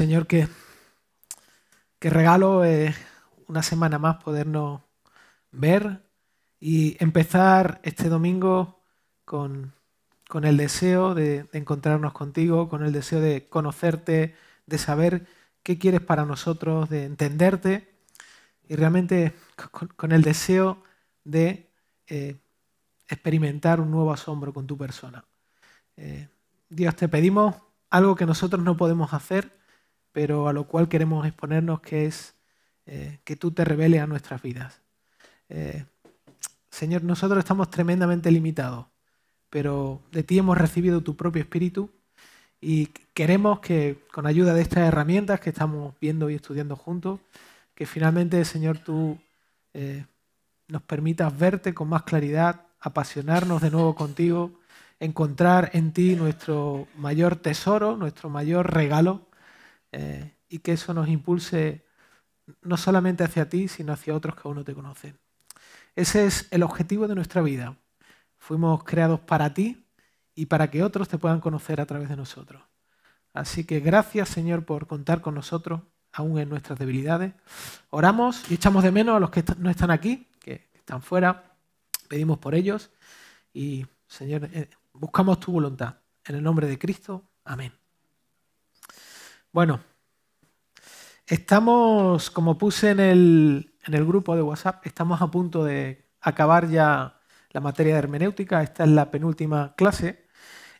Señor, qué regalo es eh, una semana más podernos ver y empezar este domingo con, el deseo de, encontrarnos contigo, con el deseo de conocerte, de saber qué quieres para nosotros, de entenderte y realmente con, el deseo de eh, experimentar un nuevo asombro con tu persona. Eh, Dios, te pedimos algo que nosotros no podemos hacer pero a lo cual queremos exponernos, que es eh, que tú te reveles a nuestras vidas. Eh, Señor, nosotros estamos tremendamente limitados, pero de ti hemos recibido tu propio espíritu y queremos que con ayuda de estas herramientas que estamos viendo y estudiando juntos, que finalmente, Señor, tú eh, nos permitas verte con más claridad, apasionarnos de nuevo contigo, encontrar en ti nuestro mayor tesoro, nuestro mayor regalo y que eso nos impulse no solamente hacia ti, sino hacia otros que aún no te conocen. Ese es el objetivo de nuestra vida. Fuimos creados para ti y para que otros te puedan conocer a través de nosotros. Así que gracias Señor por contar con nosotros, aún en nuestras debilidades. Oramos y echamos de menos a los que no están aquí, que están fuera. Pedimos por ellos y Señor, eh, buscamos tu voluntad. En el nombre de Cristo, amén. Bueno, estamos, como puse en el, grupo de WhatsApp, estamos a punto de acabar ya la materia de hermenéutica. Esta es la penúltima clase.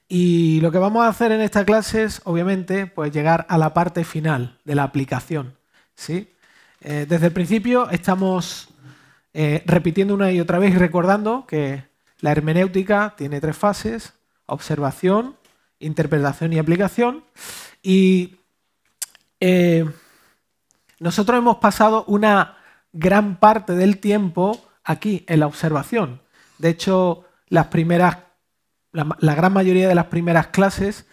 Y lo que vamos a hacer en esta clase es, obviamente, pues llegar a la parte final de la aplicación. ¿sí? Eh, desde el principio estamos eh, repitiendo una y otra vez y recordando que la hermenéutica tiene tres fases, observación, interpretación y aplicación. Y eh, nosotros hemos pasado una gran parte del tiempo aquí, en la observación. De hecho, las primeras, la, gran mayoría de las primeras clases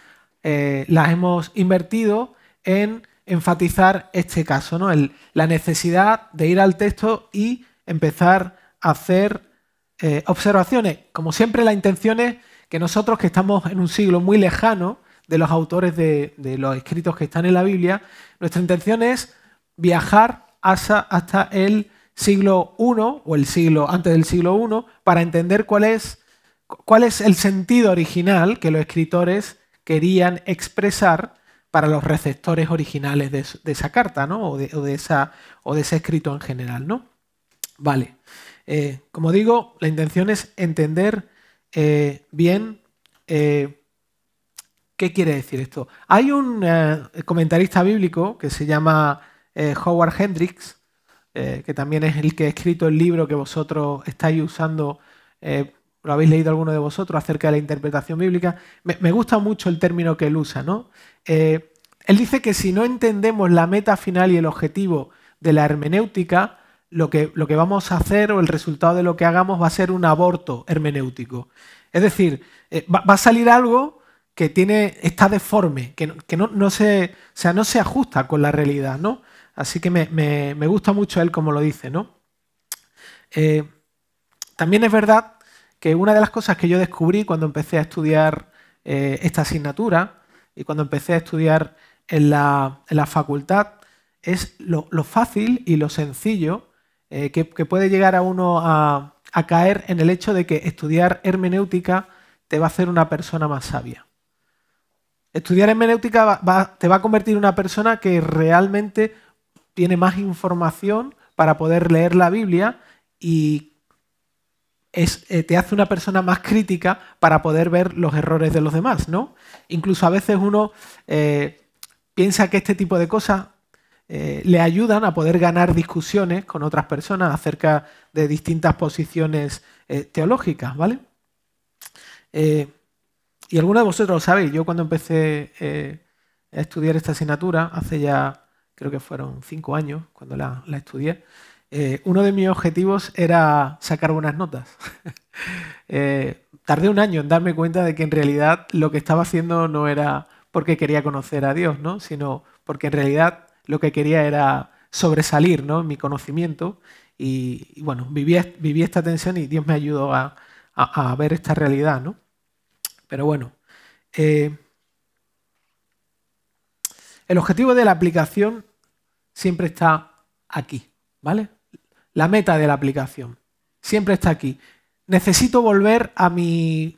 eh, las hemos invertido en enfatizar este caso, ¿no? la necesidad de ir al texto y empezar a hacer eh, observaciones. Como siempre, la intención es que nosotros que estamos en un siglo muy lejano, de los autores de, los escritos que están en la Biblia, nuestra intención es viajar hasta, el siglo I o el siglo antes del siglo I para entender cuál es, cuál es el sentido original que los escritores querían expresar para los receptores originales de, esa carta ¿no? o, de, esa, o de ese escrito en general. ¿no? Vale. Eh, como digo, la intención es entender eh, bien eh, ¿Qué quiere decir esto? Hay un eh, comentarista bíblico que se llama eh, Howard Hendricks, eh, que también es el que ha escrito el libro que vosotros estáis usando, lo habéis leído alguno de vosotros, acerca de la interpretación bíblica. Me, gusta mucho el término que él usa, ¿no? él dice que si no entendemos la meta final y el objetivo de la hermenéutica, lo que, lo que vamos a hacer o el resultado de lo que hagamos va a ser un aborto hermenéutico. Es decir, va a salir algo que tiene, está deforme, que, no, se, no se ajusta con la realidad, ¿no? Así que me, gusta mucho él como lo dice, ¿no? Eh, también es verdad que una de las cosas que yo descubrí cuando empecé a estudiar eh, esta asignatura y cuando empecé a estudiar en la, facultad es lo, fácil y lo sencillo eh, que, puede llegar a uno a caer en el hecho de que estudiar hermenéutica te va a hacer una persona más sabia. Estudiar hermenéutica te va a convertir en una persona que realmente tiene más información para poder leer la Biblia y eh, te hace una persona más crítica para poder ver los errores de los demás, ¿no? Incluso a veces uno eh, piensa que este tipo de cosas eh, le ayudan a poder ganar discusiones con otras personas acerca de distintas posiciones teológicas, ¿vale? y algunos de vosotros lo sabéis, yo cuando empecé eh, a estudiar esta asignatura, hace ya creo que fueron cinco años cuando la, estudié, eh, uno de mis objetivos era sacar buenas notas. Eh, tardé un año en darme cuenta de que en realidad lo que estaba haciendo no era porque quería conocer a Dios, sino porque en realidad lo que quería era sobresalir mi conocimiento. Y, bueno, viví, esta tensión y Dios me ayudó a, a ver esta realidad. ¿no? Pero bueno. Eh, el objetivo de la aplicación siempre está aquí, ¿vale? La meta de la aplicación siempre está aquí. Necesito volver a mi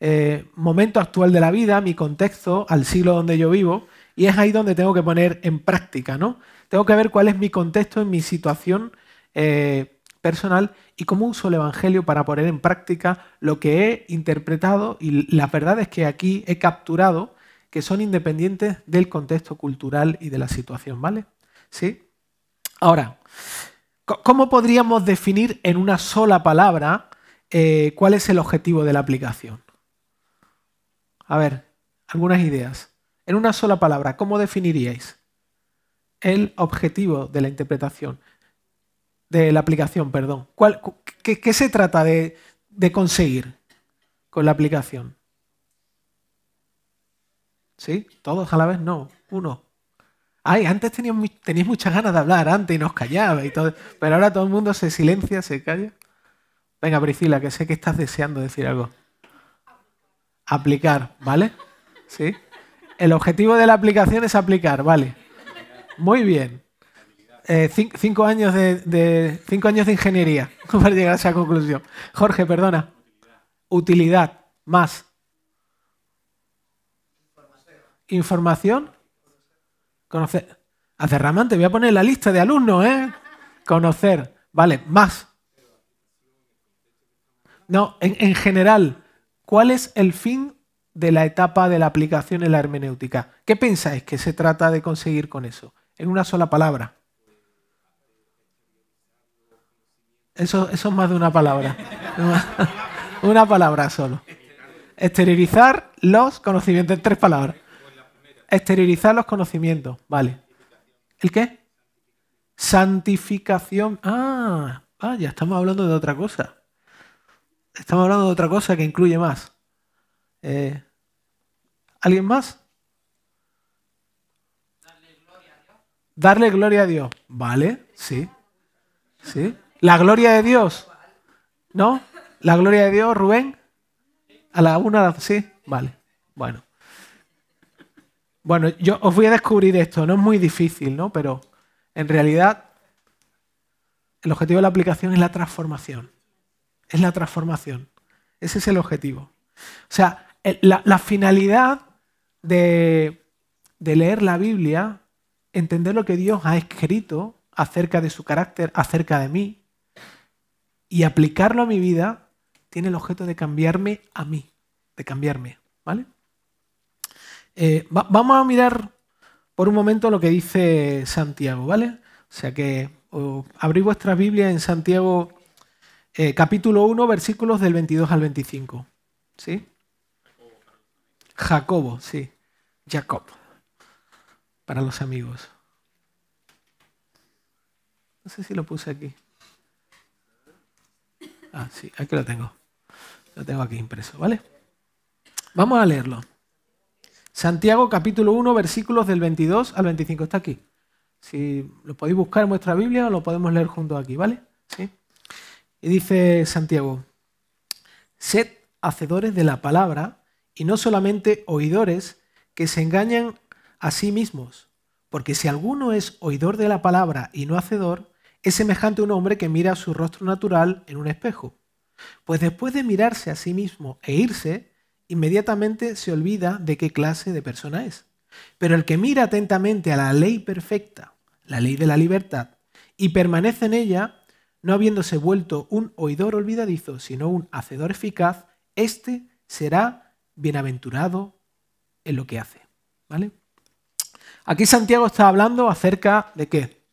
eh, momento actual de la vida, mi contexto, al siglo donde yo vivo, y es ahí donde tengo que poner en práctica, ¿no? Tengo que ver cuál es mi contexto, mi situación eh, personal y como uso el Evangelio para poner en práctica lo que he interpretado y las verdades que aquí he capturado que son independientes del contexto cultural y de la situación, ¿vale? ¿Sí? Ahora, ¿cómo podríamos definir en una sola palabra eh, cuál es el objetivo de la aplicación? A ver, algunas ideas. En una sola palabra, ¿cómo definiríais el objetivo de la interpretación? de la aplicación, perdón. qué, se trata de, conseguir con la aplicación? ¿Sí? ¿Todos a la vez? No, uno. Ay, antes tenéis teníais muchas ganas de hablar, antes y nos callaba y todo, pero ahora todo el mundo se silencia, se calla. Venga, Priscila, que sé que estás deseando decir algo. Aplicar, ¿vale? ¿Sí? El objetivo de la aplicación es aplicar, ¿vale? Muy bien. Eh, cinco, años de, cinco años de ingeniería para llegar a esa conclusión. Jorge, perdona. Utilidad, más. Información. Conocer. Ramán, voy a poner la lista de alumnos, ¿eh? Conocer. Vale, más. No, en, en general, ¿cuál es el fin de la etapa de la aplicación en la hermenéutica? ¿Qué pensáis que se trata de conseguir con eso? En una sola palabra. Eso, eso es más de una palabra. una palabra solo. Exteriorizar los conocimientos. Tres palabras. Exteriorizar los conocimientos. Vale. ¿El qué? Santificación. Ah, vaya, ah, estamos hablando de otra cosa. Estamos hablando de otra cosa que incluye más. Eh, ¿Alguien más? Darle gloria a Dios. Darle gloria a Dios. Vale, sí. Sí. La gloria de Dios. ¿No? La gloria de Dios, Rubén. A la una, sí. Vale. Bueno. Bueno, yo os voy a descubrir esto. No es muy difícil, ¿no? Pero en realidad el objetivo de la aplicación es la transformación. Es la transformación. Ese es el objetivo. O sea, la, finalidad de leer la Biblia, entender lo que Dios ha escrito acerca de su carácter, acerca de mí, y aplicarlo a mi vida tiene el objeto de cambiarme a mí, de cambiarme, ¿vale? Eh, vamos a mirar por un momento lo que dice Santiago, ¿vale? O sea que abrí vuestra Biblia en Santiago eh, capítulo 1, versículos del 22 al 25, ¿sí? Jacobo, sí. Jacob, para los amigos. No sé si lo puse aquí. Ah, sí, aquí lo tengo. Lo tengo aquí impreso, ¿vale? Vamos a leerlo. Santiago capítulo 1, versículos del 22 al 25. Está aquí. Si lo podéis buscar en vuestra Biblia o lo podemos leer junto aquí, ¿vale? Sí. Y dice Santiago, sed hacedores de la palabra y no solamente oidores que se engañan a sí mismos, porque si alguno es oidor de la palabra y no hacedor, es semejante a un hombre que mira su rostro natural en un espejo. Pues después de mirarse a sí mismo e irse, inmediatamente se olvida de qué clase de persona es. Pero el que mira atentamente a la ley perfecta, la ley de la libertad, y permanece en ella, no habiéndose vuelto un oidor olvidadizo, sino un hacedor eficaz, éste será bienaventurado en lo que hace. ¿Vale? Aquí Santiago está hablando acerca de qué?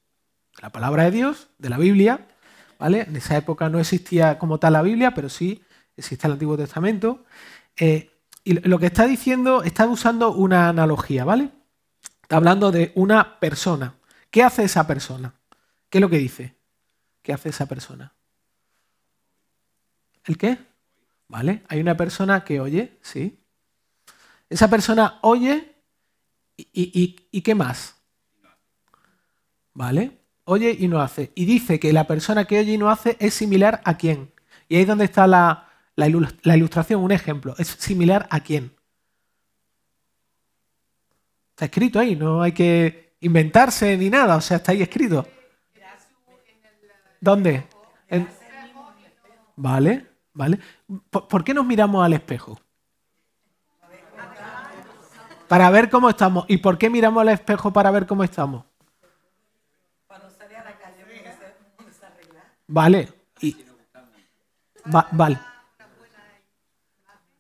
la palabra de Dios, de la Biblia. ¿vale? En esa época no existía como tal la Biblia, pero sí existe el Antiguo Testamento. Eh, y lo que está diciendo, está usando una analogía, ¿vale? Está hablando de una persona. ¿Qué hace esa persona? ¿Qué es lo que dice? ¿Qué hace esa persona? ¿El qué? ¿Vale? Hay una persona que oye, ¿sí? Esa persona oye y, ¿y ¿qué más? ¿Vale? oye y no hace. Y dice que la persona que oye y no hace es similar a quién. Y ahí es donde está la, ilustración, un ejemplo. Es similar a quién. Está escrito ahí, no hay que inventarse ni nada, o sea, está ahí escrito. ¿Dónde? Vale, vale. ¿Por qué nos miramos al espejo? Para ver cómo estamos. ¿Y por qué miramos al espejo para ver cómo estamos? Vale. Y, vale.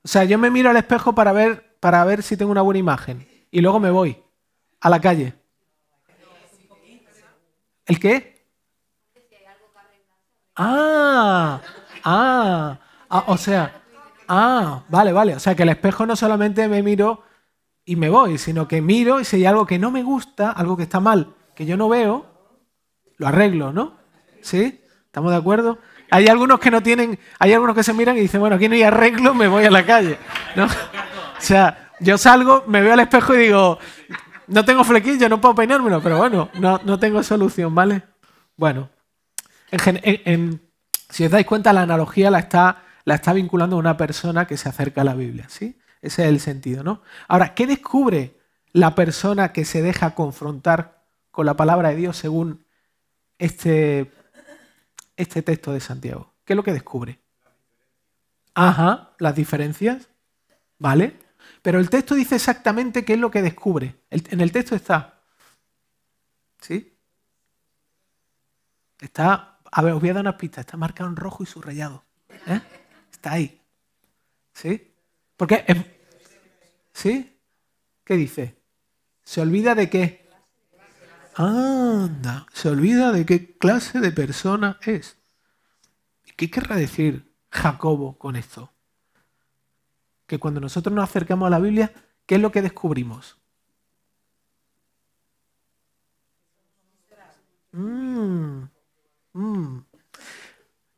O sea, yo me miro al espejo para ver, para ver si tengo una buena imagen. Y luego me voy a la calle. ¿El qué? Ah, ah, ah, o sea, ah, vale, vale. O sea, que el espejo no solamente me miro y me voy, sino que miro y si hay algo que no me gusta, algo que está mal, que yo no veo, lo arreglo, ¿no? ¿Sí? ¿Estamos de acuerdo? Hay algunos que no tienen, hay algunos que se miran y dicen, bueno, aquí no hay arreglo, me voy a la calle. ¿no? O sea, yo salgo, me veo al espejo y digo, no tengo flequillo, no puedo peinármelo, pero bueno, no, tengo solución, ¿vale? Bueno, si os dais cuenta, la analogía la está, la está vinculando a una persona que se acerca a la Biblia, ¿sí? Ese es el sentido, ¿no? Ahora, ¿qué descubre la persona que se deja confrontar con la palabra de Dios según este este texto de Santiago? ¿Qué es lo que descubre? Ajá, las diferencias. ¿Vale? Pero el texto dice exactamente qué es lo que descubre. en el texto está. ¿Sí? Está. A ver, os voy a dar Está marcado en rojo y subrayado. ¿Eh? Está ahí. ¿Sí? Porque. ¿Sí? ¿Qué dice? ¿Se olvida de qué? Anda, se olvida de qué clase de persona es. ¿Qué querrá decir Jacobo con esto? Que cuando nosotros nos acercamos a la Biblia, ¿qué es lo que descubrimos? Mm, mm.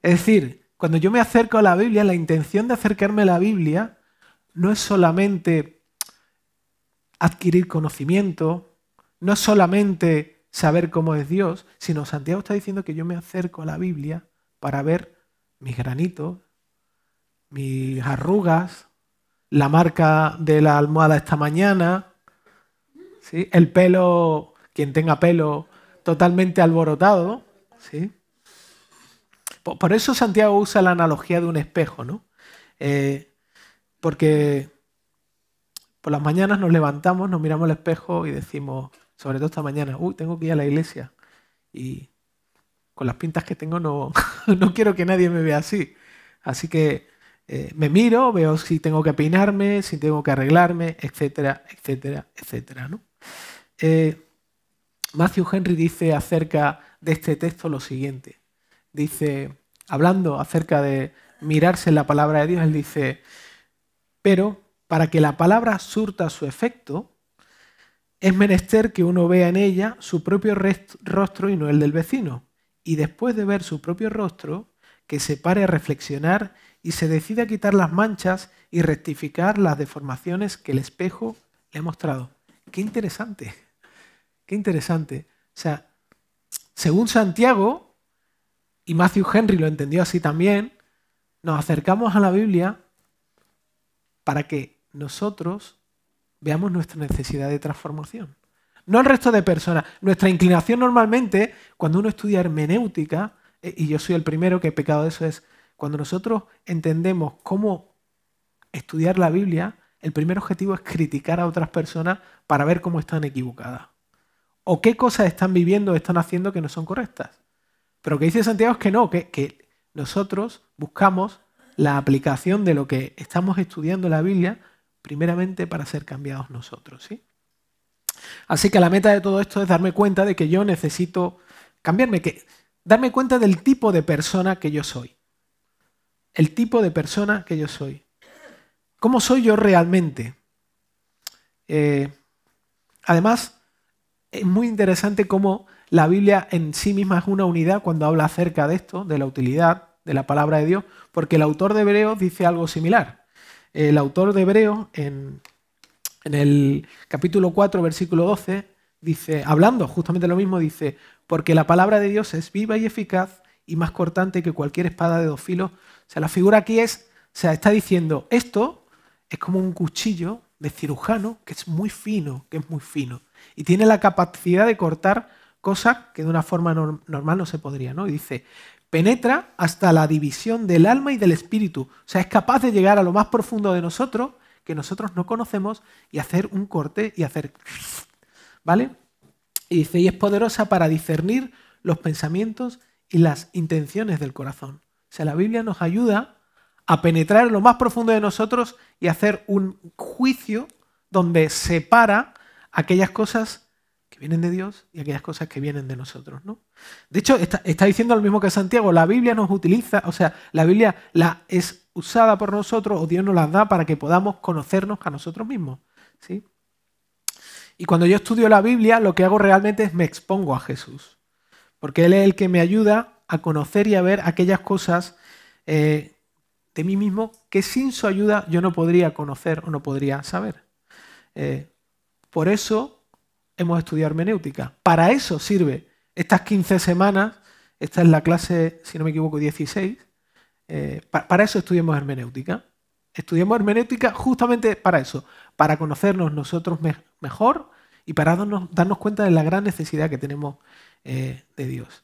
Es decir, cuando yo me acerco a la Biblia, la intención de acercarme a la Biblia no es solamente adquirir conocimiento, no es solamente saber cómo es Dios, sino Santiago está diciendo que yo me acerco a la Biblia para ver mis granitos, mis arrugas, la marca de la almohada esta mañana, ¿sí? el pelo, quien tenga pelo totalmente alborotado. ¿sí? Por eso Santiago usa la analogía de un espejo, ¿no? Eh, porque por las mañanas nos levantamos, nos miramos al espejo y decimos, sobre todo esta mañana, uy, tengo que ir a la iglesia y con las pintas que tengo no, no quiero que nadie me vea así. Así que eh, me miro, veo si tengo que peinarme, si tengo que arreglarme, etcétera, etcétera, etcétera. ¿no? Eh, Matthew Henry dice acerca de este texto lo siguiente. Dice, hablando acerca de mirarse en la palabra de Dios, él dice, pero para que la palabra surta su efecto, es menester que uno vea en ella su propio rostro y no el del vecino, y después de ver su propio rostro, que se pare a reflexionar y se decida a quitar las manchas y rectificar las deformaciones que el espejo le ha mostrado. Qué interesante, qué interesante. O sea, según Santiago, y Matthew Henry lo entendió así también, nos acercamos a la Biblia para que nosotros Veamos nuestra necesidad de transformación. No al resto de personas. Nuestra inclinación normalmente, cuando uno estudia hermenéutica, eh, y yo soy el primero que he pecado de eso, es cuando nosotros entendemos cómo estudiar la Biblia, el primer objetivo es criticar a otras personas para ver cómo están equivocadas. O qué cosas están viviendo o están haciendo que no son correctas. Pero que dice Santiago es que no, que, que nosotros buscamos la aplicación de lo que estamos estudiando en la Biblia primeramente para ser cambiados nosotros. ¿sí? Así que la meta de todo esto es darme cuenta de que yo necesito cambiarme, que darme cuenta del tipo de persona que yo soy. El tipo de persona que yo soy. ¿Cómo soy yo realmente? Eh, además, es muy interesante cómo la Biblia en sí misma es una unidad cuando habla acerca de esto, de la utilidad de la palabra de Dios, porque el autor de Hebreos dice algo similar. El autor de Hebreo, en, el capítulo 4, versículo 12, dice, hablando justamente lo mismo, dice, porque la palabra de Dios es viva y eficaz y más cortante que cualquier espada de dos filos. O sea, la figura aquí es, o sea, está diciendo, esto es como un cuchillo de cirujano que es muy fino, que es muy fino, y tiene la capacidad de cortar cosas que de una forma normal no se podría, ¿no? Y dice, penetra hasta la división del alma y del espíritu. O sea, es capaz de llegar a lo más profundo de nosotros que nosotros no conocemos y hacer un corte y hacer... ¿Vale? Y dice, y es poderosa para discernir los pensamientos y las intenciones del corazón. O sea, la Biblia nos ayuda a penetrar en lo más profundo de nosotros y hacer un juicio donde separa aquellas cosas vienen de Dios y aquellas cosas que vienen de nosotros, ¿no? De hecho, está, diciendo lo mismo que Santiago, la Biblia nos utiliza, o sea, la Biblia la es usada por nosotros o Dios nos la da para que podamos conocernos a nosotros mismos, ¿sí? Y cuando yo estudio la Biblia, lo que hago realmente es me expongo a Jesús, porque Él es el que me ayuda a conocer y a ver aquellas cosas eh, de mí mismo que sin su ayuda yo no podría conocer o no podría saber. Eh, por eso hemos estudiado hermenéutica. Para eso sirve estas 15 semanas, esta es la clase, si no me equivoco, 16, eh, para eso estudiamos hermenéutica. Estudiamos hermenéutica justamente para eso, para conocernos nosotros mejor y para darnos, cuenta de la gran necesidad que tenemos eh, de Dios.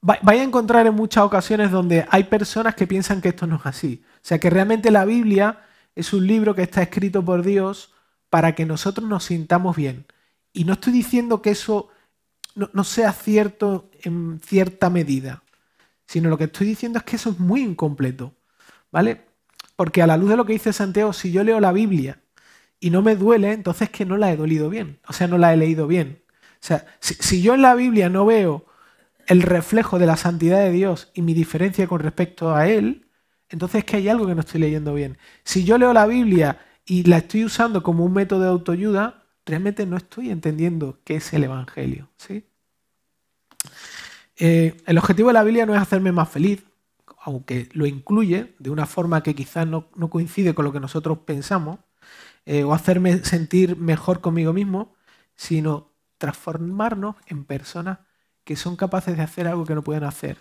vais a encontrar en muchas ocasiones donde hay personas que piensan que esto no es así. O sea, que realmente la Biblia es un libro que está escrito por Dios para que nosotros nos sintamos bien. Y no estoy diciendo que eso no, sea cierto en cierta medida, sino lo que estoy diciendo es que eso es muy incompleto, ¿vale? Porque a la luz de lo que dice Santiago, si yo leo la Biblia y no me duele, entonces que no la he dolido bien, o sea, no la he leído bien. O sea, si, si yo en la Biblia no veo el reflejo de la santidad de Dios y mi diferencia con respecto a Él, entonces es que hay algo que no estoy leyendo bien. Si yo leo la Biblia y la estoy usando como un método de autoayuda, realmente no estoy entendiendo qué es el Evangelio. ¿sí? Eh, el objetivo de la Biblia no es hacerme más feliz, aunque lo incluye de una forma que quizás no, coincide con lo que nosotros pensamos, eh, o hacerme sentir mejor conmigo mismo, sino transformarnos en personas que son capaces de hacer algo que no pueden hacer,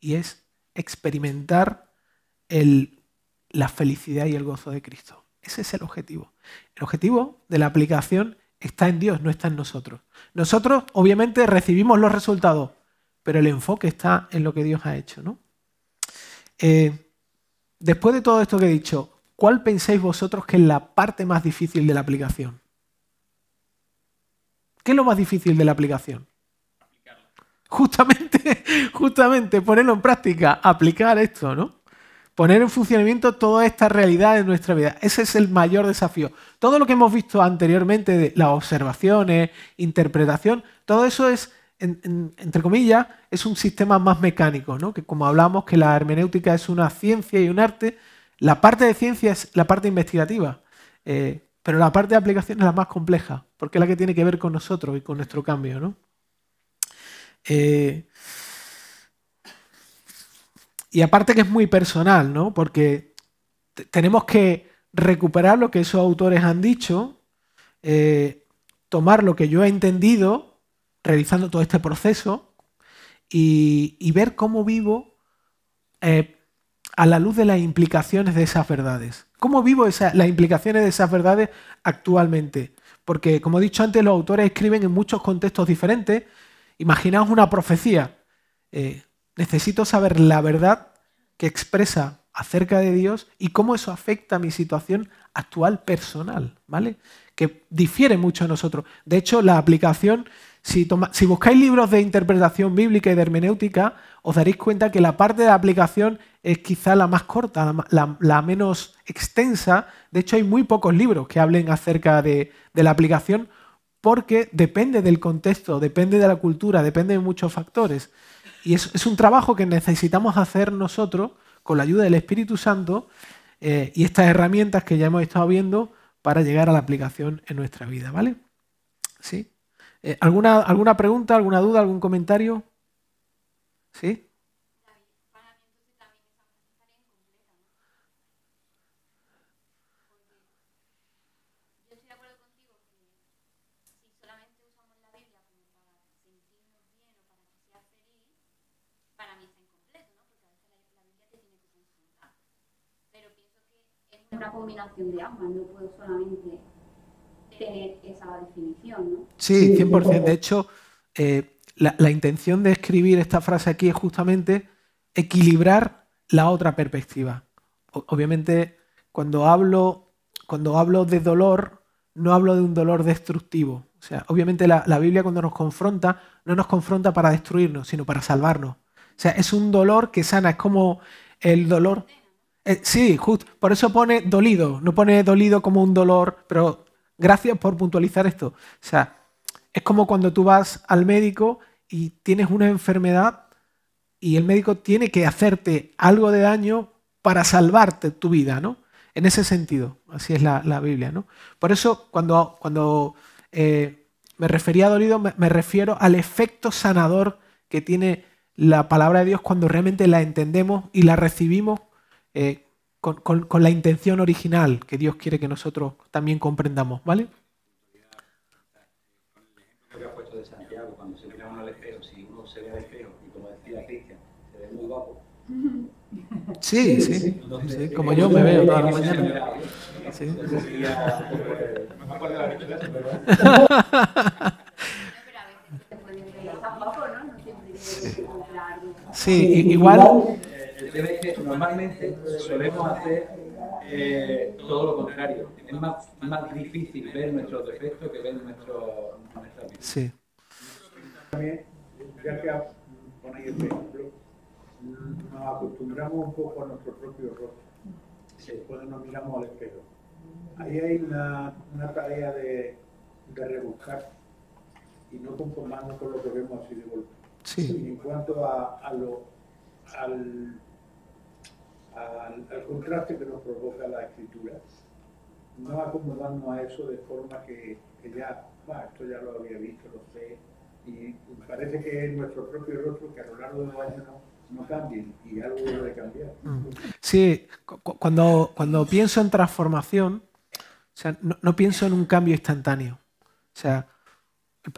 y es experimentar la felicidad y el gozo de Cristo. Ese es el objetivo. El objetivo de la aplicación está en Dios, no está en nosotros. Nosotros obviamente recibimos los resultados, pero el enfoque está en lo que Dios ha hecho. ¿no? Eh, después de todo esto que he dicho, ¿cuál pensáis vosotros que es la parte más difícil de la aplicación? ¿Qué es lo más difícil de la aplicación? Justamente, justamente ponerlo en práctica, aplicar esto, ¿no? poner en funcionamiento toda esta realidad en nuestra vida. Ese es el mayor desafío. Todo lo que hemos visto anteriormente de las observaciones, interpretación, todo eso es, entre comillas, es un sistema más mecánico, ¿no? que como hablamos que la hermenéutica es una ciencia y un arte, la parte de ciencia es la parte investigativa, eh, pero la parte de aplicación es la más compleja, porque es la que tiene que ver con nosotros y con nuestro cambio. ¿no? Eh, y aparte que es muy personal, ¿no? Porque tenemos que recuperar lo que esos autores han dicho, eh, tomar lo que yo he entendido realizando todo este proceso y, ver cómo vivo eh, a la luz de las implicaciones de esas verdades. ¿Cómo vivo las implicaciones de esas verdades actualmente? Porque, como he dicho antes, los autores escriben en muchos contextos diferentes. Imaginaos una profecía. Eh, Necesito saber la verdad que expresa acerca de Dios y cómo eso afecta a mi situación actual personal, ¿vale? Que difiere mucho a nosotros. De hecho, la aplicación, si, buscáis libros de interpretación bíblica y de hermenéutica, os daréis cuenta que la parte de la aplicación es quizá la más corta, la, menos extensa. De hecho, hay muy pocos libros que hablen acerca de la aplicación porque depende del contexto, depende de la cultura, depende de muchos factores. Y es, un trabajo que necesitamos hacer nosotros con la ayuda del Espíritu Santo eh, y estas herramientas que ya hemos estado viendo para llegar a la aplicación en nuestra vida, ¿vale? ¿Sí? Eh, ¿alguna, ¿Alguna pregunta, alguna duda, algún comentario? ¿Sí? una combinación de ambas, no puedo solamente tener esa definición. Sí, 100%. De hecho, eh, la, intención de escribir esta frase aquí es justamente equilibrar la otra perspectiva. obviamente, cuando hablo, cuando hablo de dolor, no hablo de un dolor destructivo. O sea, obviamente la, la Biblia cuando nos confronta, no nos confronta para destruirnos, sino para salvarnos. O sea, es un dolor que sana, es como el dolor eh, sí, justo. Por eso pone dolido. No pone dolido como un dolor. Pero gracias por puntualizar esto. O sea, es como cuando tú vas al médico y tienes una enfermedad y el médico tiene que hacerte algo de daño para salvarte tu vida, ¿no? En ese sentido, así es la, Biblia, ¿no? Por eso cuando, cuando eh, me refería a dolido, me refiero al efecto sanador que tiene la palabra de Dios cuando realmente la entendemos y la recibimos eh, con, con, con, la intención original que Dios quiere que nosotros también comprendamos, ¿vale? Con el ejemplo que puesto de Santiago, cuando se mira uno al espejo, si uno se ve al espejo, y como decía Cristian, se ve muy guapo. Sí, sí, sí, Entonces, sí, sí como yo me veo toda la mañana. Sí. Sí, igual normalmente solemos hacer eh, todo lo contrario. Es más, más, difícil ver nuestros defectos que ver nuestro, nuestra Sí. También, ya que ponéis el ejemplo, nos acostumbramos un poco a nuestro propio rostro. Sí. Después nos miramos al espejo. Ahí hay una, tarea de, de rebuscar y no conformarnos con lo que vemos así de golpe. Sí. en cuanto a, a lo, al al, contraste que nos provoca la escritura. No acomodando a eso de forma que, ya, esto ya lo había visto, lo sé, y parece que es nuestro propio rostro que a lo largo de los años no, cambien y algo debe cambiar. Mm. Sí, cuando, cuando pienso en transformación, o sea, no, pienso en un cambio instantáneo. O sea,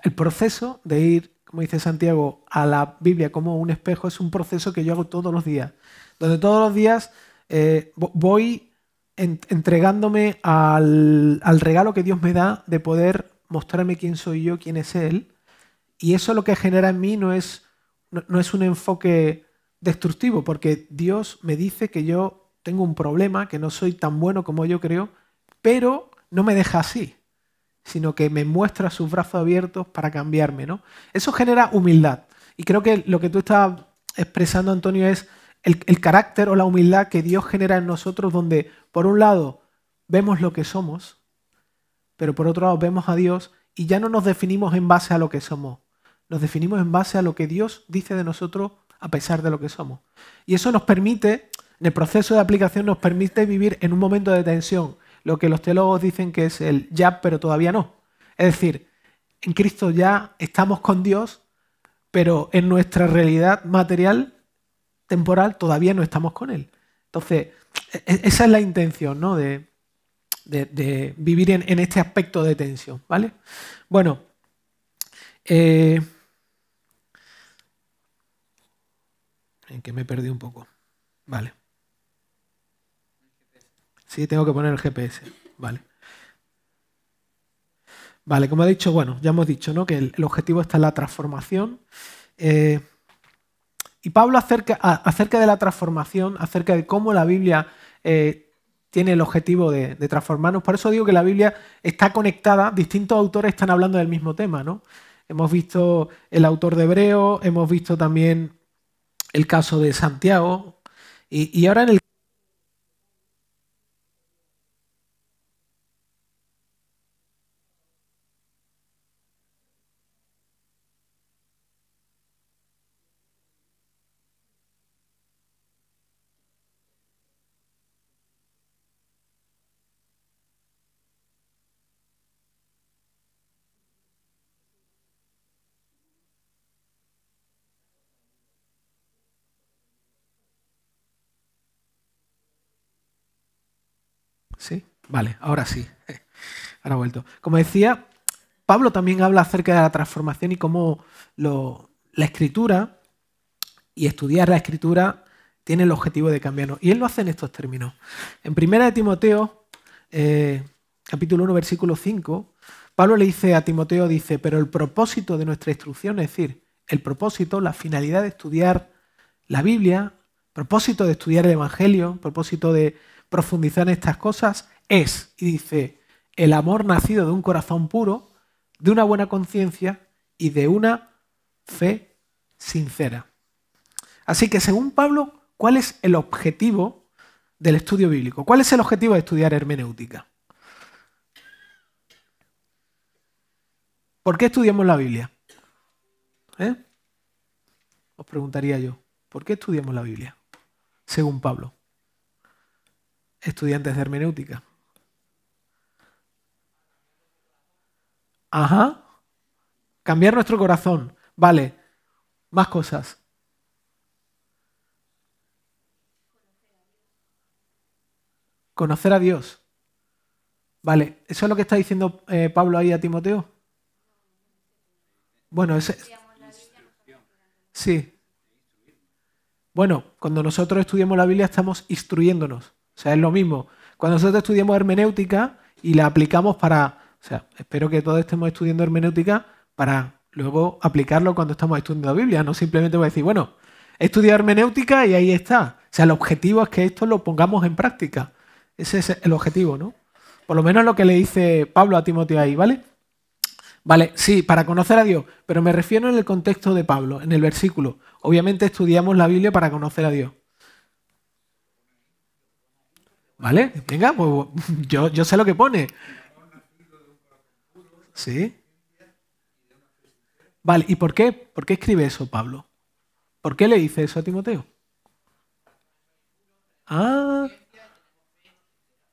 el proceso de ir como dice Santiago, a la Biblia como un espejo es un proceso que yo hago todos los días, donde todos los días eh, voy entregándome al, regalo que Dios me da de poder mostrarme quién soy yo, quién es Él. Y eso lo que genera en mí no es, no es un enfoque destructivo, porque Dios me dice que yo tengo un problema, que no soy tan bueno como yo creo, pero no me deja así sino que me muestra sus brazos abiertos para cambiarme, Eso genera humildad. Y creo que lo que tú estás expresando, Antonio, es el, carácter o la humildad que Dios genera en nosotros, donde, por un lado, vemos lo que somos, pero por otro lado, vemos a Dios y ya no nos definimos en base a lo que somos, nos definimos en base a lo que Dios dice de nosotros a pesar de lo que somos. Y eso nos permite, en el proceso de aplicación, nos permite vivir en un momento de tensión lo que los teólogos dicen que es el ya, pero todavía no. Es decir, en Cristo ya estamos con Dios, pero en nuestra realidad material, temporal, todavía no estamos con Él. Entonces, e-, e-, esa es la intención, ¿no? De, vivir en, este aspecto de tensión, ¿vale? Bueno. Eh, en que me perdí un poco. Vale. Sí, tengo que poner el GPS. Vale. Vale, como he dicho, bueno, ya hemos dicho ¿no? que el, objetivo está en la transformación. Eh, y Pablo acerca, de la transformación, acerca de cómo la Biblia eh, tiene el objetivo de, transformarnos. Por eso digo que la Biblia está conectada, distintos autores están hablando del mismo tema. ¿no? Hemos visto el autor de Hebreo, hemos visto también el caso de Santiago, y ahora en el Vale, ahora sí. Ahora vuelto. Como decía, Pablo también habla acerca de la transformación y cómo la escritura y estudiar la escritura tiene el objetivo de cambiarnos. Y él lo hace en estos términos. En 1 de Timoteo, eh, capítulo 1, versículo 5, Pablo le dice a Timoteo, dice, pero el propósito de nuestra instrucción, es decir, el propósito, la finalidad de estudiar la Biblia, propósito de estudiar el Evangelio, propósito de profundizar en estas cosas es, y dice, el amor nacido de un corazón puro, de una buena conciencia y de una fe sincera. Así que según Pablo, ¿cuál es el objetivo del estudio bíblico? ¿Cuál es el objetivo de estudiar hermenéutica? ¿Por qué estudiamos la Biblia? ¿Eh? Os preguntaría yo, ¿por qué estudiamos la Biblia? Según Pablo estudiantes de hermenéutica. Ajá. Cambiar nuestro corazón. Vale. Más cosas. Conocer a Dios. Vale. ¿Eso es lo que está diciendo eh, Pablo ahí a Timoteo? Bueno, ese... Sí. Bueno, cuando nosotros estudiamos la Biblia estamos instruyéndonos. O sea, es lo mismo. Cuando nosotros estudiamos hermenéutica y la aplicamos para, o sea, espero que todos estemos estudiando hermenéutica para luego aplicarlo cuando estamos estudiando la Biblia, no simplemente voy a decir, bueno, he estudiado hermenéutica y ahí está. O sea, el objetivo es que esto lo pongamos en práctica. Ese es el objetivo, ¿no? Por lo menos lo que le dice Pablo a Timoteo ahí, ¿vale? Vale, sí, para conocer a Dios, pero me refiero en el contexto de Pablo, en el versículo. Obviamente estudiamos la Biblia para conocer a Dios. ¿Vale? Venga, pues yo, sé lo que pone. ¿Sí? Vale, ¿y por qué? ¿Por qué escribe eso Pablo? ¿Por qué le dice eso a Timoteo? Ah,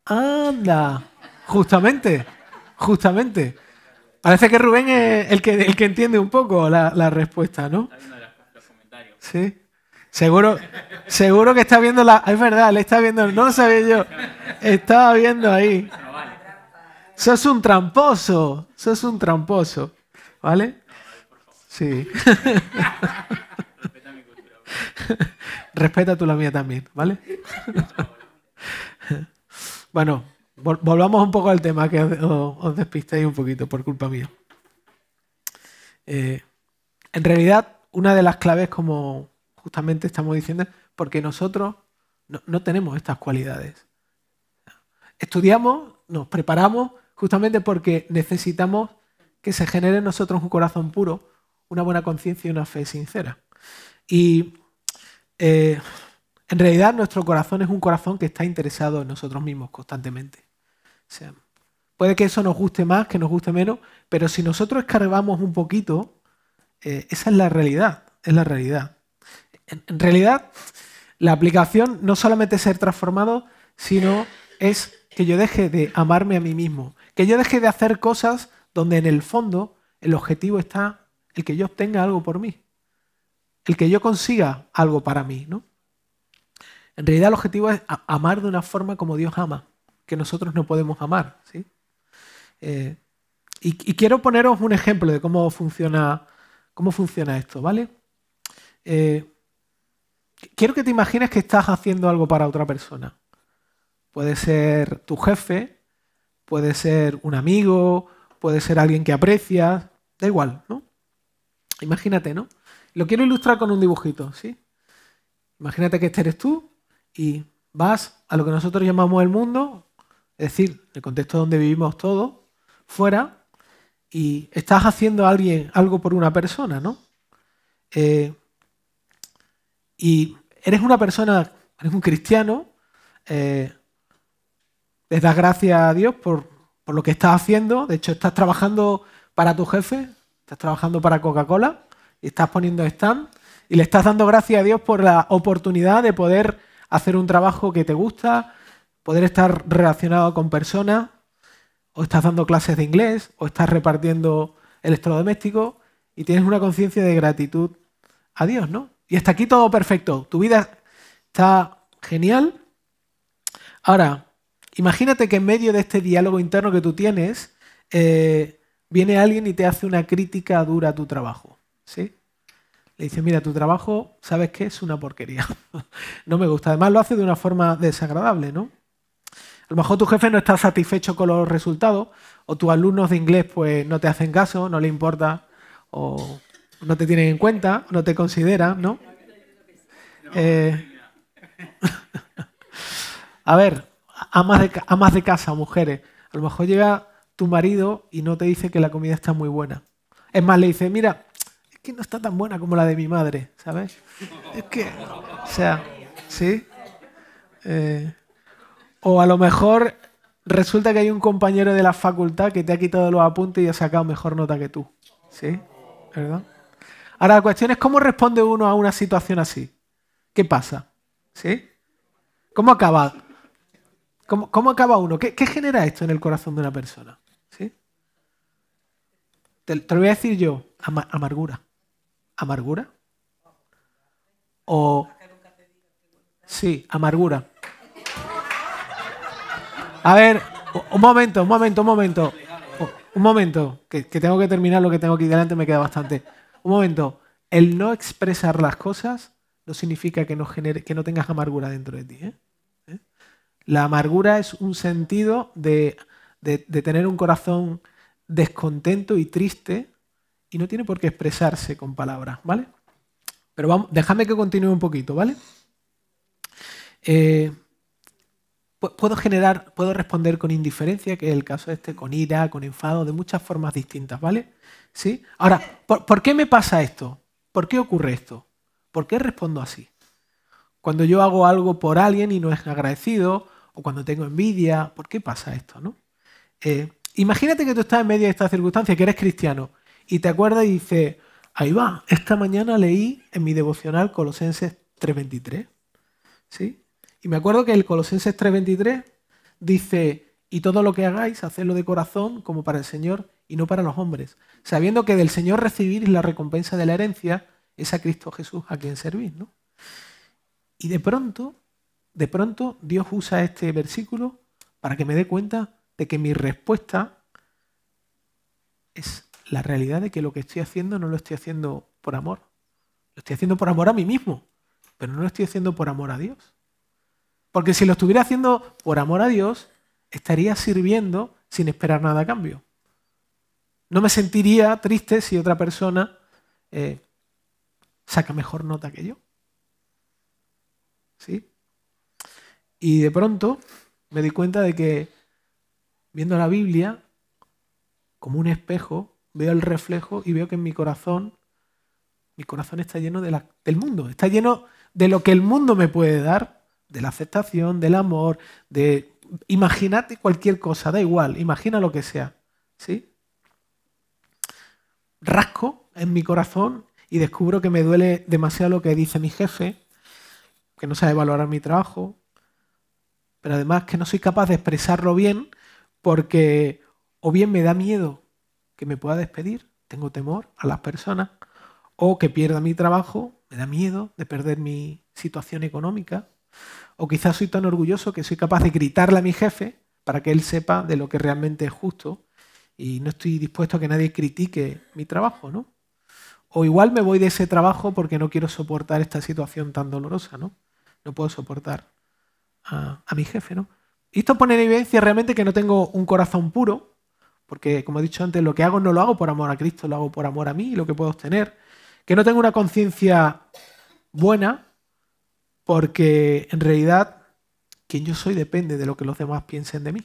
anda, justamente, justamente. Parece que Rubén es el que, el que entiende un poco la, la respuesta, ¿no? Sí. Seguro, seguro que está viendo la. Ah, es verdad, le está viendo. No sabía yo. Estaba viendo ahí. Sos un tramposo. Sos un tramposo. ¿Vale? Sí. Respeta tú la mía también, ¿vale? bueno, volvamos un poco al tema que os, despistéis un poquito por culpa mía. Eh, en realidad, una de las claves como justamente estamos diciendo, porque nosotros no, tenemos estas cualidades. Estudiamos, nos preparamos justamente porque necesitamos que se genere en nosotros un corazón puro, una buena conciencia y una fe sincera. Y eh, en realidad nuestro corazón es un corazón que está interesado en nosotros mismos constantemente. puede que eso nos guste más, que nos guste menos, pero si nosotros escarbamos un poquito, eh, esa es la realidad, es la realidad. En, realidad, la aplicación no solamente es ser transformado, sino es que yo deje de amarme a mí mismo, que yo deje de hacer cosas donde en el fondo el objetivo está el que yo obtenga algo por mí, el que yo consiga algo para mí, ¿no? En realidad el objetivo es amar de una forma como Dios ama, que nosotros no podemos amar, ¿sí? Eh, y, quiero poneros un ejemplo de cómo funciona, cómo funciona esto, ¿vale? Eh, quiero que te imagines que estás haciendo algo para otra persona. Puede ser tu jefe, puede ser un amigo, puede ser alguien que aprecias, da igual, ¿no? Imagínate, ¿no? Lo quiero ilustrar con un dibujito, ¿sí? Imagínate que este eres tú y vas a lo que nosotros llamamos el mundo, es decir, el contexto donde vivimos todos, fuera, y estás haciendo alguien algo por una persona, ¿no? Eh, y eres una persona, eres un cristiano, eh, das gracias a Dios por, por, lo que estás haciendo. De hecho, estás trabajando para tu jefe, estás trabajando para Coca-Cola y estás poniendo stand y le estás dando gracias a Dios por la oportunidad de poder hacer un trabajo que te gusta, poder estar relacionado con personas, o estás dando clases de inglés, o estás repartiendo electrodomésticos y tienes una conciencia de gratitud a Dios, ¿no? Y hasta aquí todo perfecto. Tu vida está genial. Ahora, imagínate que en medio de este diálogo interno que tú tienes, eh, viene alguien y te hace una crítica dura a tu trabajo. ¿sí? Le dice, mira, tu trabajo, ¿sabes qué? Es una porquería. no me gusta. Además lo hace de una forma desagradable, ¿no? A lo mejor tu jefe no está satisfecho con los resultados, o tus alumnos de inglés pues no te hacen caso, no le importa, o no te tienen en cuenta, no te consideran, ¿no? Eh, a ver, amas de, de casa, mujeres. A lo mejor llega tu marido y no te dice que la comida está muy buena. Es más, le dice, mira, es que no está tan buena como la de mi madre, ¿sabes? Es que, o sea, ¿sí? Eh, o a lo mejor resulta que hay un compañero de la facultad que te ha quitado los apuntes y ha sacado mejor nota que tú, ¿sí? ¿Verdad? Ahora la cuestión es cómo responde uno a una situación así. ¿Qué pasa? ¿Sí? ¿Cómo acaba? ¿Cómo, acaba uno? ¿Qué, genera esto en el corazón de una persona? ¿Sí? Te, lo voy a decir yo, amargura. ¿Amargura? O... Sí, amargura. A ver, un momento, un momento, un momento. Un momento, que, que tengo que terminar lo que tengo aquí delante, me queda bastante. Un momento, el no expresar las cosas no significa que no, que no tengas amargura dentro de ti. ¿eh? ¿Eh? La amargura es un sentido de, tener un corazón descontento y triste y no tiene por qué expresarse con palabras, ¿vale? Pero vamos, déjame que continúe un poquito, ¿vale? Eh, puedo generar, puedo responder con indiferencia, que es el caso este, con ira, con enfado, de muchas formas distintas, ¿vale? ¿Sí? Ahora, ¿por, qué me pasa esto? ¿Por qué ocurre esto? ¿Por qué respondo así? Cuando yo hago algo por alguien y no es agradecido, o cuando tengo envidia, ¿por qué pasa esto? ¿no? Eh, imagínate que tú estás en medio de esta circunstancia, que eres cristiano, y te acuerdas y dices, ahí va, esta mañana leí en mi devocional Colosenses 3.23. ¿Sí? Y me acuerdo que el Colosenses 3.23 dice, y todo lo que hagáis, hacedlo de corazón como para el Señor y no para los hombres, sabiendo que del Señor recibir la recompensa de la herencia es a Cristo Jesús a quien servir, Y de pronto, de pronto Dios usa este versículo para que me dé cuenta de que mi respuesta es la realidad de que lo que estoy haciendo no lo estoy haciendo por amor. Lo estoy haciendo por amor a mí mismo, pero no lo estoy haciendo por amor a Dios. Porque si lo estuviera haciendo por amor a Dios, estaría sirviendo sin esperar nada a cambio. No me sentiría triste si otra persona eh, saca mejor nota que yo. ¿Sí? Y de pronto me di cuenta de que viendo la Biblia como un espejo, veo el reflejo y veo que en mi corazón, mi corazón está lleno de del mundo, está lleno de lo que el mundo me puede dar, de la aceptación, del amor, de... Imagínate cualquier cosa, da igual, imagina lo que sea. ¿Sí? rasco en mi corazón y descubro que me duele demasiado lo que dice mi jefe, que no sabe valorar mi trabajo, pero además que no soy capaz de expresarlo bien porque o bien me da miedo que me pueda despedir, tengo temor a las personas, o que pierda mi trabajo, me da miedo de perder mi situación económica, o quizás soy tan orgulloso que soy capaz de gritarle a mi jefe para que él sepa de lo que realmente es justo y no estoy dispuesto a que nadie critique mi trabajo, ¿no? O igual me voy de ese trabajo porque no quiero soportar esta situación tan dolorosa, ¿no? No puedo soportar a, mi jefe, ¿no? Y esto pone en evidencia realmente que no tengo un corazón puro, porque como he dicho antes, lo que hago no lo hago por amor a Cristo, lo hago por amor a mí y lo que puedo obtener. Que no tengo una conciencia buena, porque en realidad quien yo soy depende de lo que los demás piensen de mí.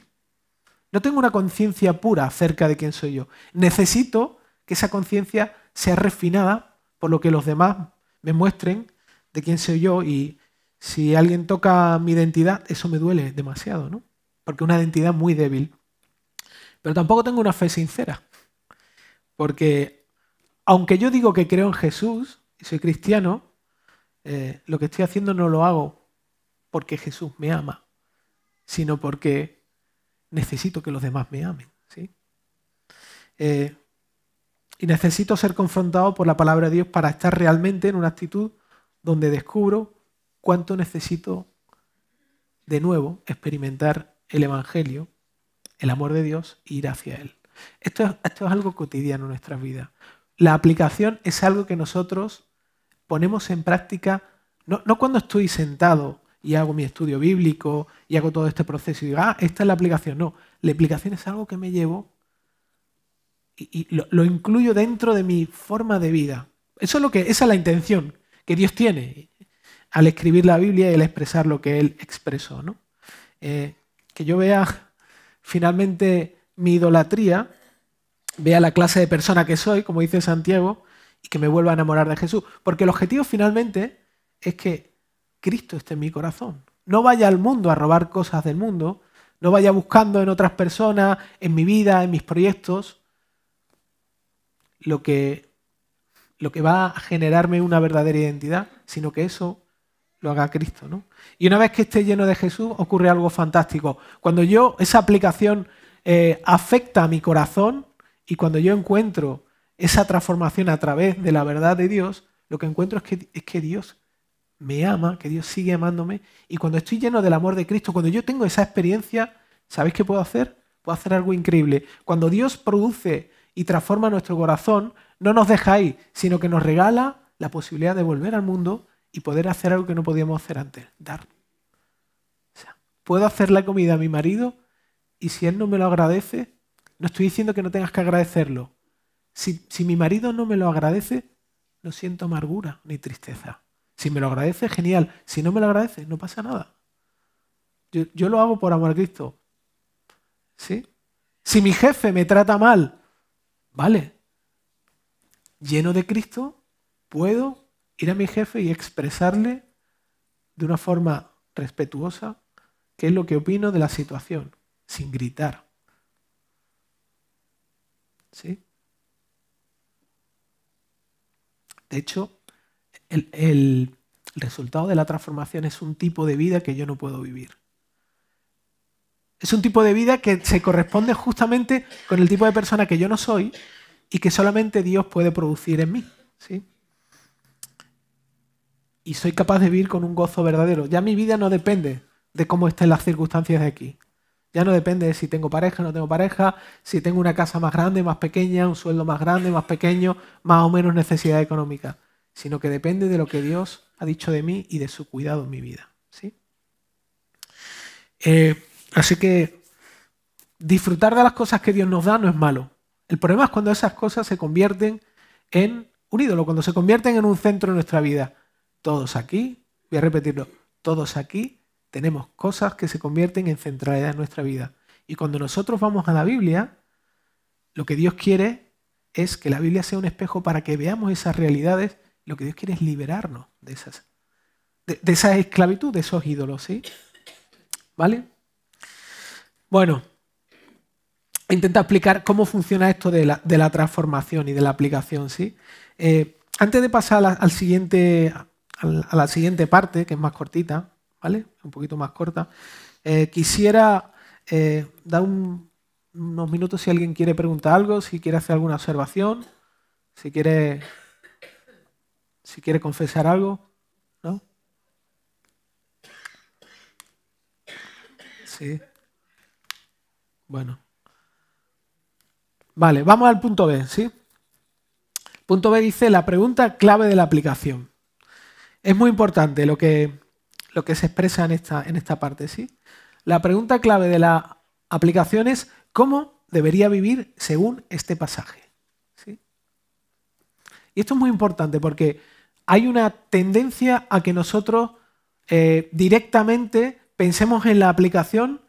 No tengo una conciencia pura acerca de quién soy yo. Necesito que esa conciencia sea refinada por lo que los demás me muestren de quién soy yo y si alguien toca mi identidad, eso me duele demasiado, ¿no? Porque una identidad muy débil. Pero tampoco tengo una fe sincera. Porque aunque yo digo que creo en Jesús y soy cristiano, eh, lo que estoy haciendo no lo hago porque Jesús me ama, sino porque necesito que los demás me amen. ¿sí? Eh, y necesito ser confrontado por la palabra de Dios para estar realmente en una actitud donde descubro cuánto necesito de nuevo experimentar el Evangelio, el amor de Dios e ir hacia Él. Esto es, esto es algo cotidiano en nuestras vidas. La aplicación es algo que nosotros ponemos en práctica no, no cuando estoy sentado y hago mi estudio bíblico y hago todo este proceso y digo, ah, esta es la aplicación. No, la aplicación es algo que me llevo y, lo, incluyo dentro de mi forma de vida. Eso es lo que, esa es la intención que Dios tiene al escribir la Biblia y al expresar lo que Él expresó. ¿no? Eh, que yo vea finalmente mi idolatría, vea la clase de persona que soy, como dice Santiago, y que me vuelva a enamorar de Jesús. Porque el objetivo finalmente es que Cristo esté en mi corazón. No vaya al mundo a robar cosas del mundo, no vaya buscando en otras personas, en mi vida, en mis proyectos, lo que, lo que va a generarme una verdadera identidad, sino que eso lo haga Cristo. ¿no? Y una vez que esté lleno de Jesús, ocurre algo fantástico. Cuando yo, esa aplicación eh, afecta a mi corazón y cuando yo encuentro esa transformación a través de la verdad de Dios, lo que encuentro es que, es que Dios me ama, que Dios sigue amándome, y cuando estoy lleno del amor de Cristo, cuando yo tengo esa experiencia, ¿sabéis qué puedo hacer? Puedo hacer algo increíble. Cuando Dios produce y transforma nuestro corazón, no nos deja ahí, sino que nos regala la posibilidad de volver al mundo y poder hacer algo que no podíamos hacer antes, dar. O sea, puedo hacer la comida a mi marido y si él no me lo agradece, no estoy diciendo que no tengas que agradecerlo. Si, si mi marido no me lo agradece, no siento amargura ni tristeza. Si me lo agradece, genial. Si no me lo agradece, no pasa nada. Yo, lo hago por amor a Cristo. ¿Sí? Si mi jefe me trata mal, vale. Lleno de Cristo, puedo ir a mi jefe y expresarle de una forma respetuosa qué es lo que opino de la situación, sin gritar. ¿Sí? De hecho, el, resultado de la transformación es un tipo de vida que yo no puedo vivir. Es un tipo de vida que se corresponde justamente con el tipo de persona que yo no soy y que solamente Dios puede producir en mí. ¿sí? Y soy capaz de vivir con un gozo verdadero. Ya mi vida no depende de cómo estén las circunstancias de aquí. Ya no depende de si tengo pareja, o no tengo pareja, si tengo una casa más grande, más pequeña, un sueldo más grande, más pequeño, más o menos necesidad económica sino que depende de lo que Dios ha dicho de mí y de su cuidado en mi vida. ¿sí? Eh, así que disfrutar de las cosas que Dios nos da no es malo. El problema es cuando esas cosas se convierten en un ídolo, cuando se convierten en un centro de nuestra vida. Todos aquí, voy a repetirlo, todos aquí tenemos cosas que se convierten en centralidad en nuestra vida. Y cuando nosotros vamos a la Biblia, lo que Dios quiere es que la Biblia sea un espejo para que veamos esas realidades lo que Dios quiere es liberarnos de esas, de, esa esclavitud, de esos ídolos, ¿sí? ¿Vale? Bueno, intenta explicar cómo funciona esto de la, transformación y de la aplicación, ¿sí? Eh, antes de pasar a la, al siguiente, a la siguiente parte, que es más cortita, ¿vale? Un poquito más corta, eh, quisiera eh, dar unos minutos si alguien quiere preguntar algo, si quiere hacer alguna observación, si quiere si quiere confesar algo, ¿no? Sí. Bueno. Vale, vamos al punto B, ¿sí? Punto B dice la pregunta clave de la aplicación. Es muy importante lo que, lo que se expresa en esta, en esta parte, ¿sí? La pregunta clave de la aplicación es ¿cómo debería vivir según este pasaje? ¿Sí? Y esto es muy importante porque hay una tendencia a que nosotros eh, directamente pensemos en la aplicación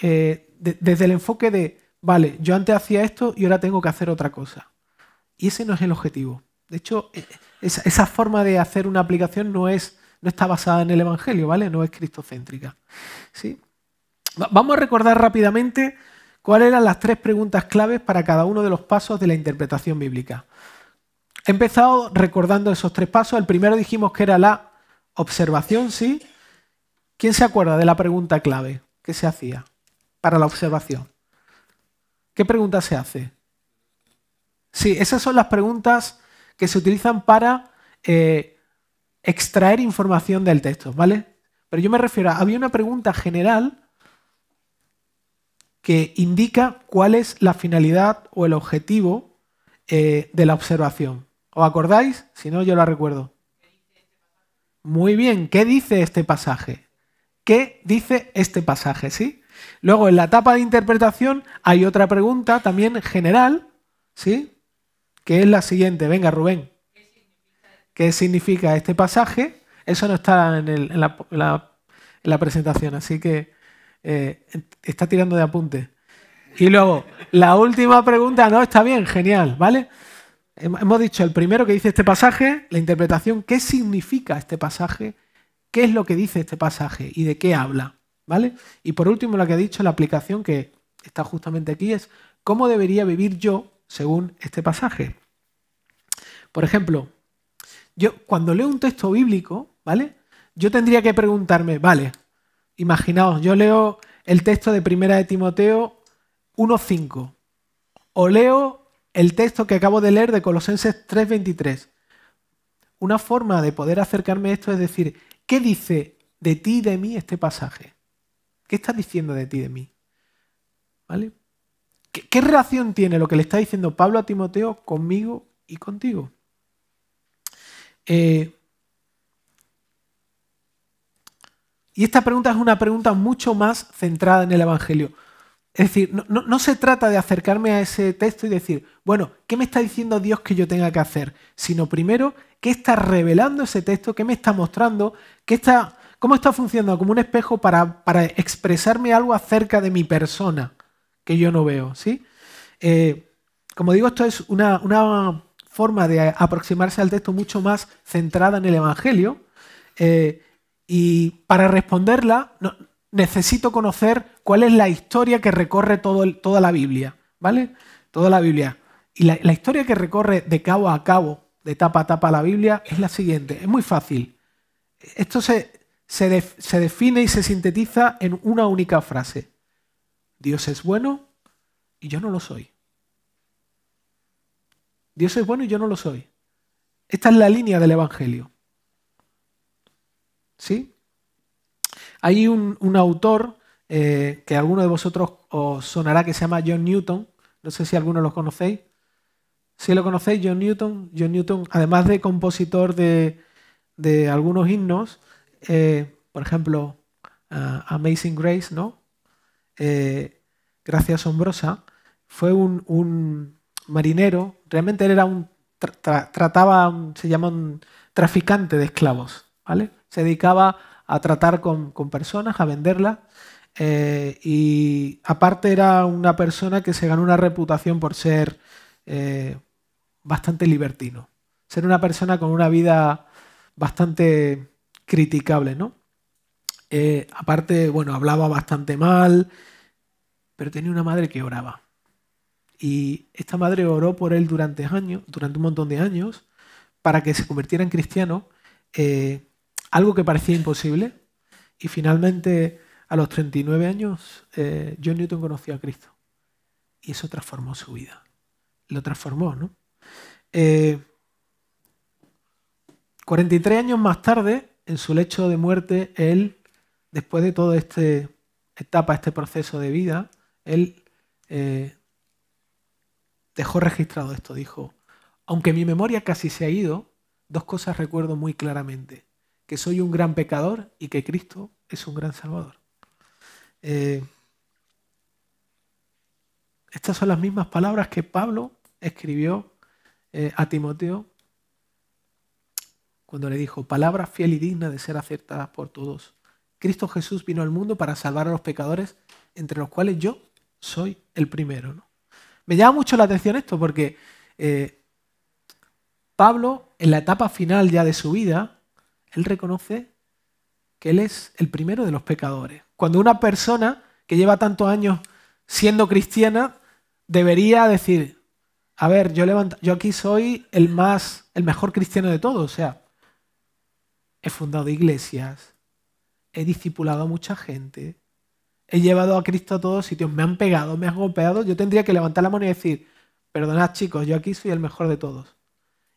eh, desde el enfoque de, vale, yo antes hacía esto y ahora tengo que hacer otra cosa. Y ese no es el objetivo. De hecho, e, esa, forma de hacer una aplicación no, es, no está basada en el Evangelio, ¿vale? No es cristocéntrica. ¿sí? Vamos a recordar rápidamente cuáles eran las tres preguntas claves para cada uno de los pasos de la interpretación bíblica. He empezado recordando esos tres pasos. El primero dijimos que era la observación, ¿sí? ¿Quién se acuerda de la pregunta clave que se hacía para la observación? ¿Qué pregunta se hace? Sí, esas son las preguntas que se utilizan para eh, extraer información del texto, ¿vale? Pero yo me refiero a, había una pregunta general que indica cuál es la finalidad o el objetivo eh, de la observación. ¿Os acordáis? Si no, yo la recuerdo. Muy bien, ¿qué dice este pasaje? ¿Qué dice este pasaje? ¿Sí? Luego, en la etapa de interpretación hay otra pregunta también general, ¿sí? Que es la siguiente. Venga, Rubén. ¿Qué significa este pasaje? Eso no está en, la, presentación, así que eh, está tirando de apunte. Y luego, la última pregunta, no, está bien, genial, ¿vale? Hemos dicho el primero que dice este pasaje, la interpretación, qué significa este pasaje, qué es lo que dice este pasaje y de qué habla, ¿vale? Y por último, lo que ha dicho, la aplicación que está justamente aquí es cómo debería vivir yo según este pasaje. Por ejemplo, yo cuando leo un texto bíblico, ¿vale? Yo tendría que preguntarme, vale, imaginaos, yo leo el texto de Primera de Timoteo 1.5 o leo el texto que acabo de leer de Colosenses 3:23. Una forma de poder acercarme a esto es decir, ¿qué dice de ti y de mí este pasaje? ¿Qué está diciendo de ti y de mí? ¿Vale? ¿Qué, relación tiene lo que le está diciendo Pablo a Timoteo conmigo y contigo? Eh, y esta pregunta es una pregunta mucho más centrada en el Evangelio. Es decir, no, se trata de acercarme a ese texto y decir, bueno, ¿qué me está diciendo Dios que yo tenga que hacer? Sino primero, ¿qué está revelando ese texto? ¿Qué me está mostrando? ¿Qué está, ¿Cómo está funcionando como un espejo para, expresarme algo acerca de mi persona que yo no veo? ¿sí? Eh, como digo, esto es una, forma de aproximarse al texto mucho más centrada en el Evangelio. Eh, y para responderla, necesito conocer cuál es la historia que recorre toda la Biblia, ¿vale? Toda la Biblia. Y la, historia que recorre de cabo a cabo, de tapa a tapa la Biblia, es la siguiente. Es muy fácil. Esto se define y se sintetiza en una única frase. Dios es bueno y yo no lo soy. Dios es bueno y yo no lo soy. Esta es la línea del Evangelio. ¿Sí? Hay un, autor eh, que alguno de vosotros os sonará que se llama John Newton. No sé si alguno lo conocéis. Si lo conocéis, John Newton. John Newton, además de compositor de, algunos himnos, eh, por ejemplo, eh, Amazing Grace, ¿no? Gracia Asombrosa, fue un, marinero, realmente él era un, trataba, se llama un traficante de esclavos, ¿vale? Se dedicaba a tratar con, personas, a venderla eh, y aparte era una persona que se ganó una reputación por ser eh, bastante libertino, ser una persona con una vida bastante criticable, ¿no? Eh, aparte, bueno, hablaba bastante mal, pero tenía una madre que oraba. Y esta madre oró por él durante años, durante un montón de años, para que se convirtiera en cristiano algo que parecía imposible. Y finalmente, a los 39 años, eh, John Newton conoció a Cristo. Y eso transformó su vida. Lo transformó, ¿no? 43 eh, años más tarde, en su lecho de muerte, él, después de toda esta etapa, este proceso de vida, él eh, dejó registrado esto. Dijo, aunque mi memoria casi se ha ido, dos cosas recuerdo muy claramente que soy un gran pecador y que Cristo es un gran Salvador. Eh, estas son las mismas palabras que Pablo escribió eh, a Timoteo cuando le dijo, palabra fiel y digna de ser aceptadas por todos. Cristo Jesús vino al mundo para salvar a los pecadores, entre los cuales yo soy el primero. Me llama mucho la atención esto porque eh, Pablo, en la etapa final ya de su vida, él reconoce que Él es el primero de los pecadores. Cuando una persona que lleva tantos años siendo cristiana debería decir, a ver, yo, yo aquí soy el, más, el mejor cristiano de todos, o sea, he fundado iglesias, he discipulado a mucha gente, he llevado a Cristo a todos sitios, me han pegado, me han golpeado, yo tendría que levantar la mano y decir, perdonad chicos, yo aquí soy el mejor de todos.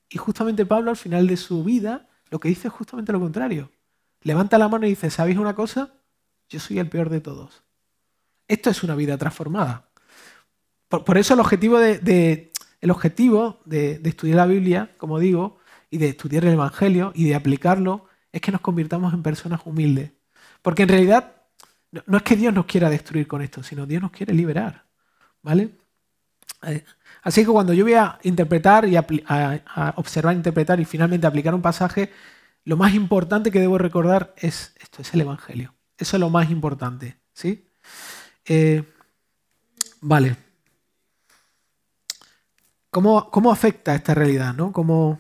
Y justamente Pablo al final de su vida lo que dice es justamente lo contrario. Levanta la mano y dice, ¿sabéis una cosa? Yo soy el peor de todos. Esto es una vida transformada. Por, eso el objetivo, de, el objetivo de estudiar la Biblia, como digo, y de estudiar el Evangelio y de aplicarlo, es que nos convirtamos en personas humildes. Porque en realidad no, es que Dios nos quiera destruir con esto, sino Dios nos quiere liberar. ¿Vale? Eh, Así que cuando yo voy a interpretar y a, observar, interpretar y finalmente aplicar un pasaje, lo más importante que debo recordar es esto, es el Evangelio. Eso es lo más importante. ¿sí? Eh, vale. ¿Cómo, ¿Cómo, afecta esta realidad? ¿no? ¿Cómo,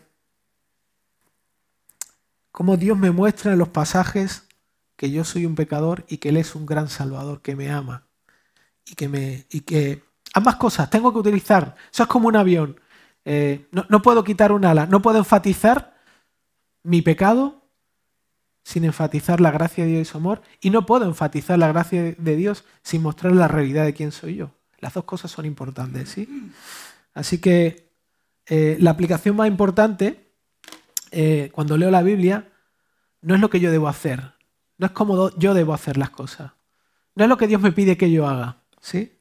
¿Cómo Dios me muestra en los pasajes que yo soy un pecador y que Él es un gran salvador, que me ama y que, me, y que Ambas cosas, tengo que utilizar. Eso es como un avión. Eh, no, puedo quitar un ala, no puedo enfatizar mi pecado sin enfatizar la gracia de Dios y su amor, y no puedo enfatizar la gracia de Dios sin mostrar la realidad de quién soy yo. Las dos cosas son importantes, ¿sí? Así que eh, la aplicación más importante, eh, cuando leo la Biblia, no es lo que yo debo hacer, no es cómo yo debo hacer las cosas, no es lo que Dios me pide que yo haga, ¿sí?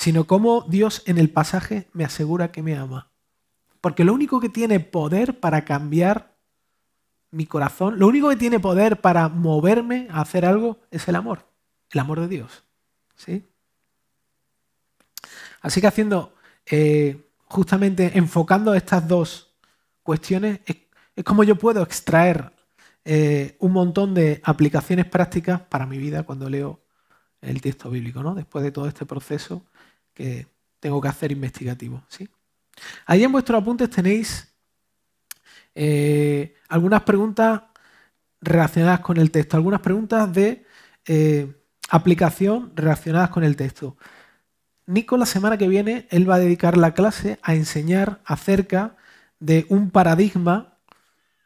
sino cómo Dios en el pasaje me asegura que me ama. Porque lo único que tiene poder para cambiar mi corazón, lo único que tiene poder para moverme a hacer algo es el amor, el amor de Dios. ¿sí? Así que haciendo, eh, justamente enfocando estas dos cuestiones, es, como yo puedo extraer eh, un montón de aplicaciones prácticas para mi vida cuando leo el texto bíblico, ¿no? Después de todo este proceso tengo que hacer investigativo. ¿sí? Ahí en vuestros apuntes tenéis eh, algunas preguntas relacionadas con el texto, algunas preguntas de eh, aplicación relacionadas con el texto. Nico la semana que viene, él va a dedicar la clase a enseñar acerca de un paradigma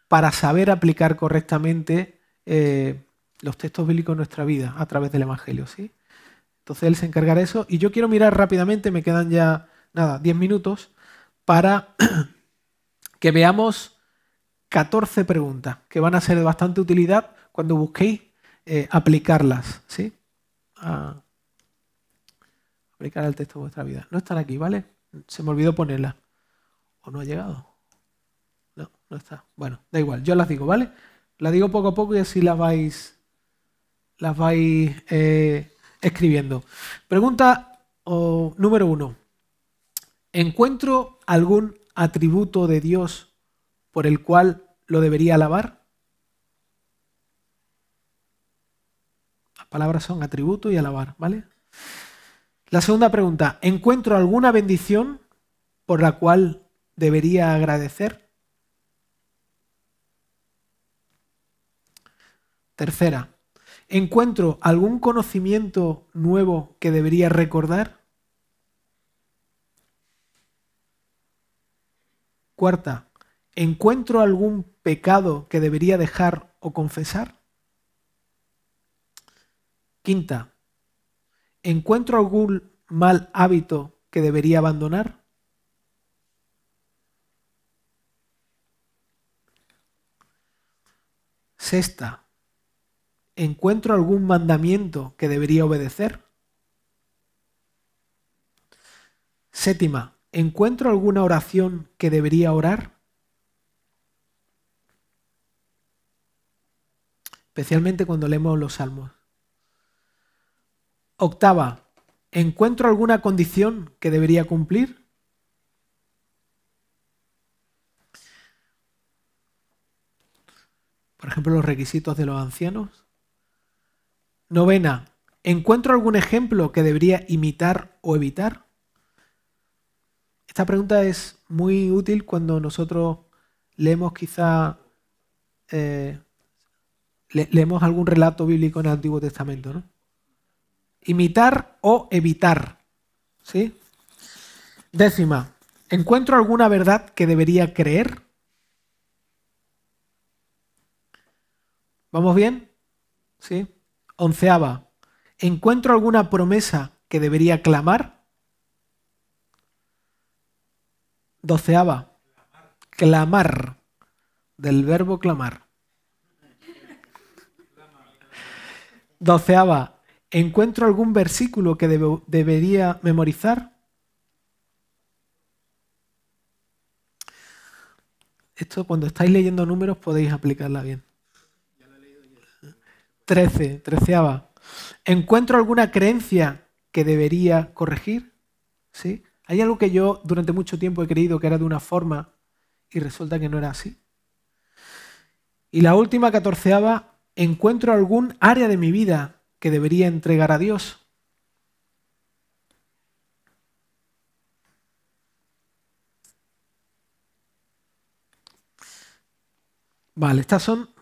para saber aplicar correctamente eh, los textos bíblicos en nuestra vida a través del Evangelio. ¿sí? Entonces él se encargará de eso. Y yo quiero mirar rápidamente, me quedan ya, nada, 10 minutos, para que veamos 14 preguntas que van a ser de bastante utilidad cuando busquéis eh, aplicarlas. ¿sí? Ah, aplicar el texto de vuestra vida. No están aquí, ¿vale? Se me olvidó ponerla. ¿O no ha llegado? No, no está. Bueno, da igual, yo las digo, ¿vale? Las digo poco a poco y así las vais. Las vais. Eh, escribiendo. Pregunta número uno. ¿Encuentro algún atributo de Dios por el cual lo debería alabar? Las palabras son atributo y alabar, ¿vale? La segunda pregunta, ¿encuentro alguna bendición por la cual debería agradecer? Tercera, ¿Encuentro algún conocimiento nuevo que debería recordar? Cuarta, ¿encuentro algún pecado que debería dejar o confesar? Quinta, ¿encuentro algún mal hábito que debería abandonar? Sexta, ¿encuentro algún mandamiento que debería obedecer? Séptima, ¿encuentro alguna oración que debería orar? Especialmente cuando leemos los salmos. Octava, ¿encuentro alguna condición que debería cumplir? Por ejemplo, los requisitos de los ancianos. Novena, ¿encuentro algún ejemplo que debería imitar o evitar? Esta pregunta es muy útil cuando nosotros leemos quizá eh, leemos algún relato bíblico en el Antiguo Testamento, ¿no? Imitar o evitar. ¿Sí? Décima. ¿Encuentro alguna verdad que debería creer? ¿Vamos bien? ¿Sí? Onceava, ¿encuentro alguna promesa que debería clamar? Doceava, clamar, del verbo clamar. Doceava, ¿encuentro algún versículo que debería memorizar? Esto cuando estáis leyendo números podéis aplicarla bien. 13, treceaba ¿Encuentro alguna creencia que debería corregir? ¿Sí? ¿Hay algo que yo durante mucho tiempo he creído que era de una forma y resulta que no era así? Y la última, catorceaba ¿encuentro algún área de mi vida que debería entregar a Dios? Vale, estas son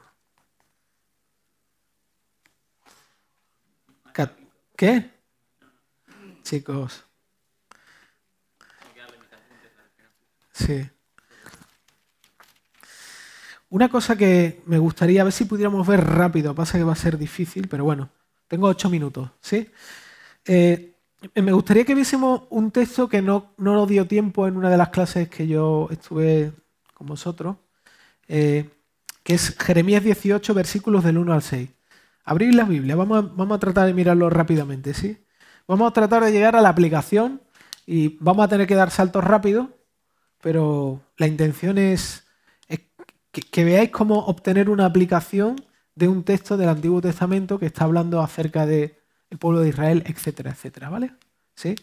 qué? Chicos. Sí. Una cosa que me gustaría, a ver si pudiéramos ver rápido, pasa que va a ser difícil, pero bueno, tengo ocho minutos, ¿sí? Eh, me gustaría que viésemos un texto que no, no nos dio tiempo en una de las clases que yo estuve con vosotros, eh, que es Jeremías 18, versículos del 1 al 6. Abrir la Biblia, vamos a, tratar de mirarlo rápidamente, ¿sí? Vamos a tratar de llegar a la aplicación y vamos a tener que dar saltos rápidos, pero la intención es, que, veáis cómo obtener una aplicación de un texto del Antiguo Testamento que está hablando acerca del pueblo de Israel, etcétera, etcétera, ¿vale? ¿Sí?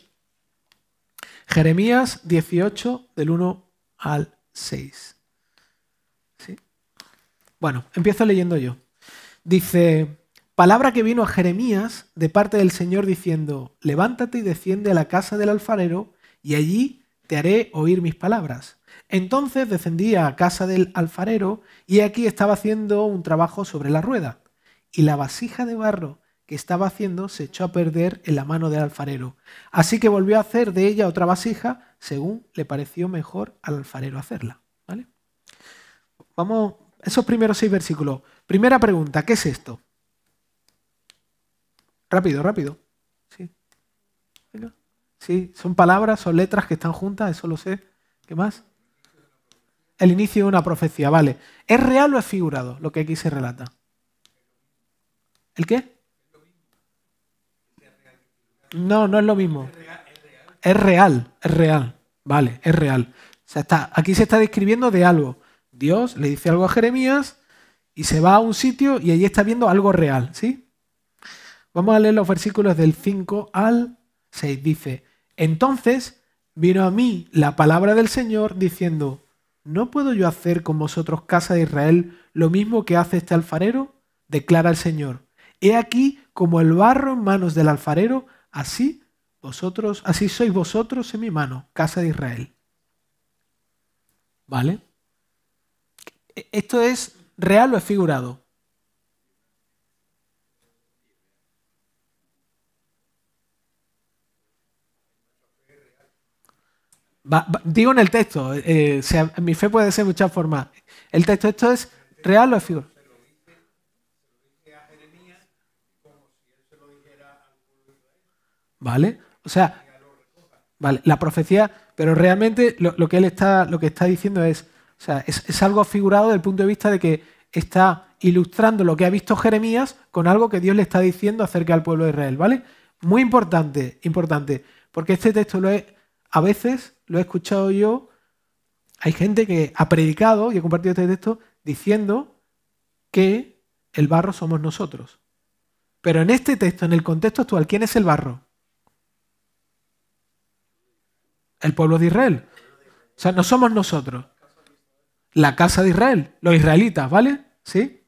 Jeremías 18, del 1 al 6. ¿Sí? Bueno, empiezo leyendo yo. Dice, Palabra que vino a Jeremías de parte del Señor diciendo, levántate y desciende a la casa del alfarero, y allí te haré oír mis palabras. Entonces descendía a casa del alfarero, y aquí estaba haciendo un trabajo sobre la rueda, y la vasija de barro que estaba haciendo se echó a perder en la mano del alfarero. Así que volvió a hacer de ella otra vasija, según le pareció mejor al alfarero hacerla. Vamos, esos primeros seis versículos. Primera pregunta, ¿qué es esto? Rápido, rápido. Sí. son palabras, son letras que están juntas, eso lo sé. ¿Qué más? El inicio de una profecía, vale. ¿Es real o es figurado lo que aquí se relata? ¿El qué? No, no es lo mismo. Es real, es real. Vale, es real. O sea, está, aquí se está describiendo de algo. Dios le dice algo a Jeremías y se va a un sitio y allí está viendo algo real, ¿sí? Vamos a leer los versículos del 5 al 6. Dice, entonces vino a mí la palabra del Señor diciendo, ¿no puedo yo hacer con vosotros, casa de Israel, lo mismo que hace este alfarero? Declara el Señor. He aquí como el barro en manos del alfarero, así vosotros, así sois vosotros en mi mano, casa de Israel. ¿Vale? E-, ¿Esto es real o es figurado? digo en el texto, eh, mi fe puede ser de muchas formas. El texto, esto es real o es figura. ¿Vale? O sea, la profecía, pero realmente lo, que él está, lo que está diciendo es, o sea, es, algo figurado desde el punto de vista de que está ilustrando lo que ha visto Jeremías con algo que Dios le está diciendo acerca del pueblo de Israel, ¿vale? Muy importante, importante, porque este texto lo es a veces lo he escuchado yo, hay gente que ha predicado y ha compartido este texto diciendo que el barro somos nosotros. Pero en este texto, en el contexto actual, ¿quién es el barro? El pueblo de Israel. O sea, no somos nosotros. La casa de Israel, los israelitas, ¿vale? ¿Sí?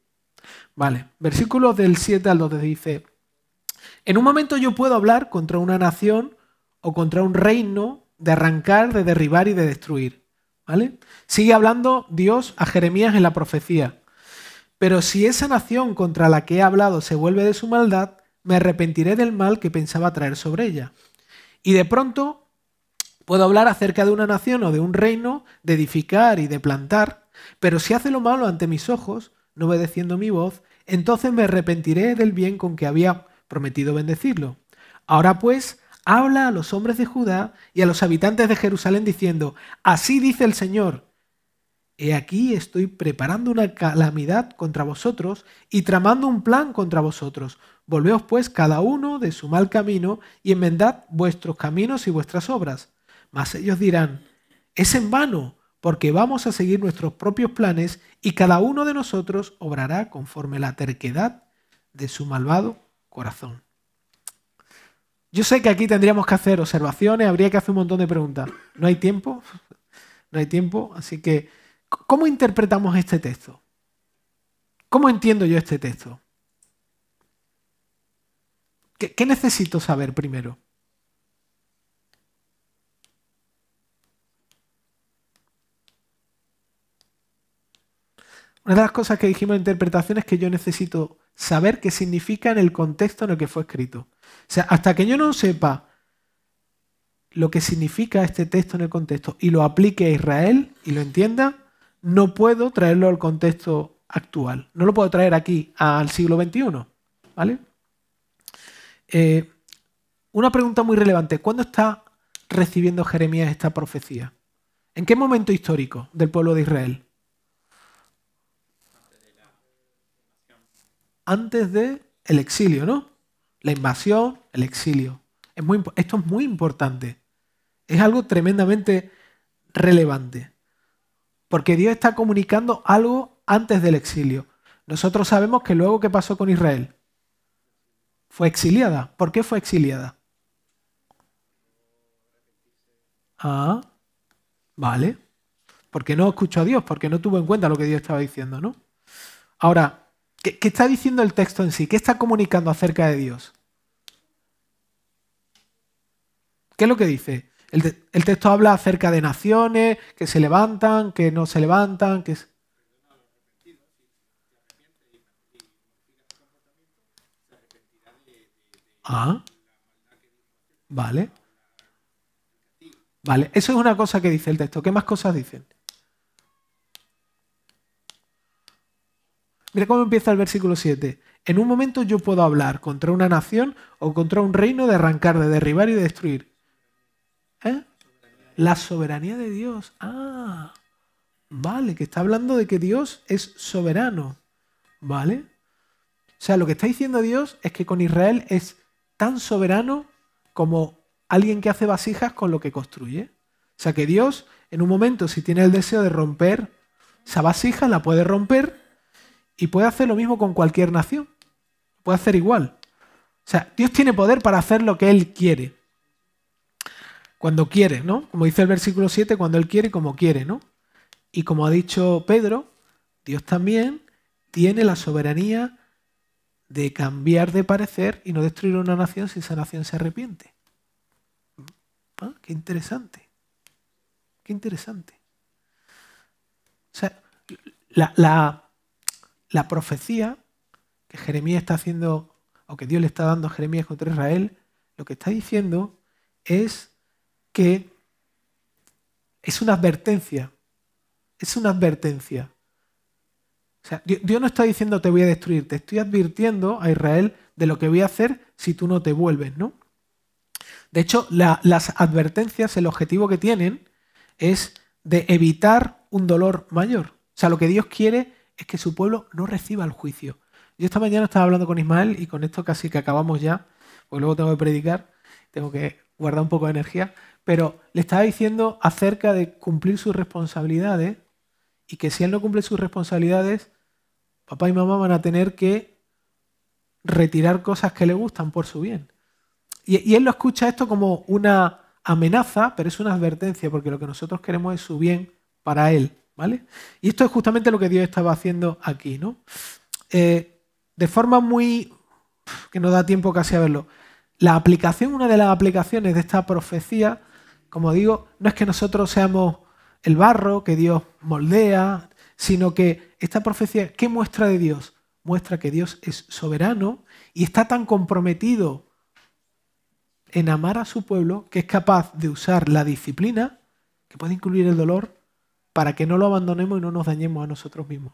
Vale. Versículos del 7 al 12 dice, en un momento yo puedo hablar contra una nación o contra un reino de arrancar, de derribar y de destruir. ¿Vale? Sigue hablando Dios a Jeremías en la profecía. Pero si esa nación contra la que he hablado se vuelve de su maldad, me arrepentiré del mal que pensaba traer sobre ella. Y de pronto puedo hablar acerca de una nación o de un reino, de edificar y de plantar, pero si hace lo malo ante mis ojos, no obedeciendo mi voz, entonces me arrepentiré del bien con que había prometido bendecirlo. Ahora pues, habla a los hombres de Judá y a los habitantes de Jerusalén diciendo, así dice el Señor, he aquí estoy preparando una calamidad contra vosotros y tramando un plan contra vosotros. Volveos pues cada uno de su mal camino y enmendad vuestros caminos y vuestras obras. Mas ellos dirán, es en vano, porque vamos a seguir nuestros propios planes y cada uno de nosotros obrará conforme la terquedad de su malvado corazón. Yo sé que aquí tendríamos que hacer observaciones, habría que hacer un montón de preguntas. No hay tiempo, no hay tiempo, así que ¿cómo interpretamos este texto? ¿Cómo entiendo yo este texto? ¿Qué, necesito saber primero? Una de las cosas que dijimos en interpretación es que yo necesito saber qué significa en el contexto en el que fue escrito sea, hasta que yo no sepa lo que significa este texto en el contexto y lo aplique a Israel y lo entienda, no puedo traerlo al contexto actual. No lo puedo traer aquí al siglo XXI. ¿Vale? Eh, una pregunta muy relevante. ¿Cuándo está recibiendo Jeremías esta profecía? ¿En qué momento histórico del pueblo de Israel? Antes del de exilio, ¿no? La invasión, el exilio. Es muy, esto es muy importante. Es algo tremendamente relevante. Porque Dios está comunicando algo antes del exilio. Nosotros sabemos que luego qué pasó con Israel. Fue exiliada. ¿Por qué fue exiliada? Ah, vale. Porque no escuchó a Dios, porque no tuvo en cuenta lo que Dios estaba diciendo, ¿no? Ahora, ¿qué, qué está diciendo el texto en sí? ¿Qué está comunicando acerca de Dios? ¿Qué es lo que dice? El, texto habla acerca de naciones que se levantan, que no se levantan, que... Ah, vale. Vale, eso es una cosa que dice el texto. ¿Qué más cosas dicen? Mira cómo empieza el versículo 7. En un momento yo puedo hablar contra una nación o contra un reino de arrancar, de derribar y de destruir ¿Eh? La soberanía de Dios. Ah, vale, que está hablando de que Dios es soberano. ¿Vale? O sea, lo que está diciendo Dios es que con Israel es tan soberano como alguien que hace vasijas con lo que construye. O sea, que Dios, en un momento, si tiene el deseo de romper esa vasija, la puede romper y puede hacer lo mismo con cualquier nación. Puede hacer igual. O sea, Dios tiene poder para hacer lo que Él quiere. Cuando quiere, ¿no? Como dice el versículo 7, cuando Él quiere como quiere, ¿no? Y como ha dicho Pedro, Dios también tiene la soberanía de cambiar de parecer y no destruir una nación si esa nación se arrepiente. Ah, qué interesante. Qué interesante. O sea, la, la profecía que Jeremías está haciendo, o que Dios le está dando a Jeremías contra Israel, lo que está diciendo es que es una advertencia. Es una advertencia. O sea, Dios no está diciendo te voy a destruir, te estoy advirtiendo a Israel de lo que voy a hacer si tú no te vuelves, ¿no? De hecho, las advertencias, el objetivo que tienen es de evitar un dolor mayor. O sea, lo que Dios quiere es que su pueblo no reciba el juicio. Yo esta mañana estaba hablando con Ismael y con esto casi que acabamos ya, porque luego tengo que predicar, tengo que guardar un poco de energía, pero le estaba diciendo acerca de cumplir sus responsabilidades y que si él no cumple sus responsabilidades, papá y mamá van a tener que retirar cosas que le gustan por su bien. Y, él lo escucha esto como una amenaza, pero es una advertencia, porque lo que nosotros queremos es su bien para él, ¿vale? Y esto es justamente lo que Dios estaba haciendo aquí, ¿no? Eh, de forma muy... que no da tiempo casi a verlo, la aplicación, una de las aplicaciones de esta profecía, como digo, no es que nosotros seamos el barro que Dios moldea, sino que esta profecía, ¿qué muestra de Dios? Muestra que Dios es soberano y está tan comprometido en amar a su pueblo que es capaz de usar la disciplina, que puede incluir el dolor, para que no lo abandonemos y no nos dañemos a nosotros mismos.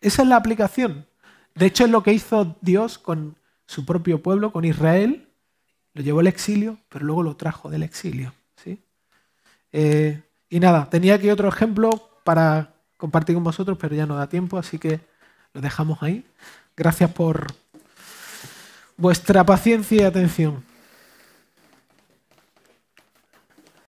Esa es la aplicación. De hecho, es lo que hizo Dios con su propio pueblo, con Israel, lo llevó al exilio, pero luego lo trajo del exilio. ¿sí? Eh, y nada, tenía aquí otro ejemplo para compartir con vosotros, pero ya no da tiempo, así que lo dejamos ahí. Gracias por vuestra paciencia y atención.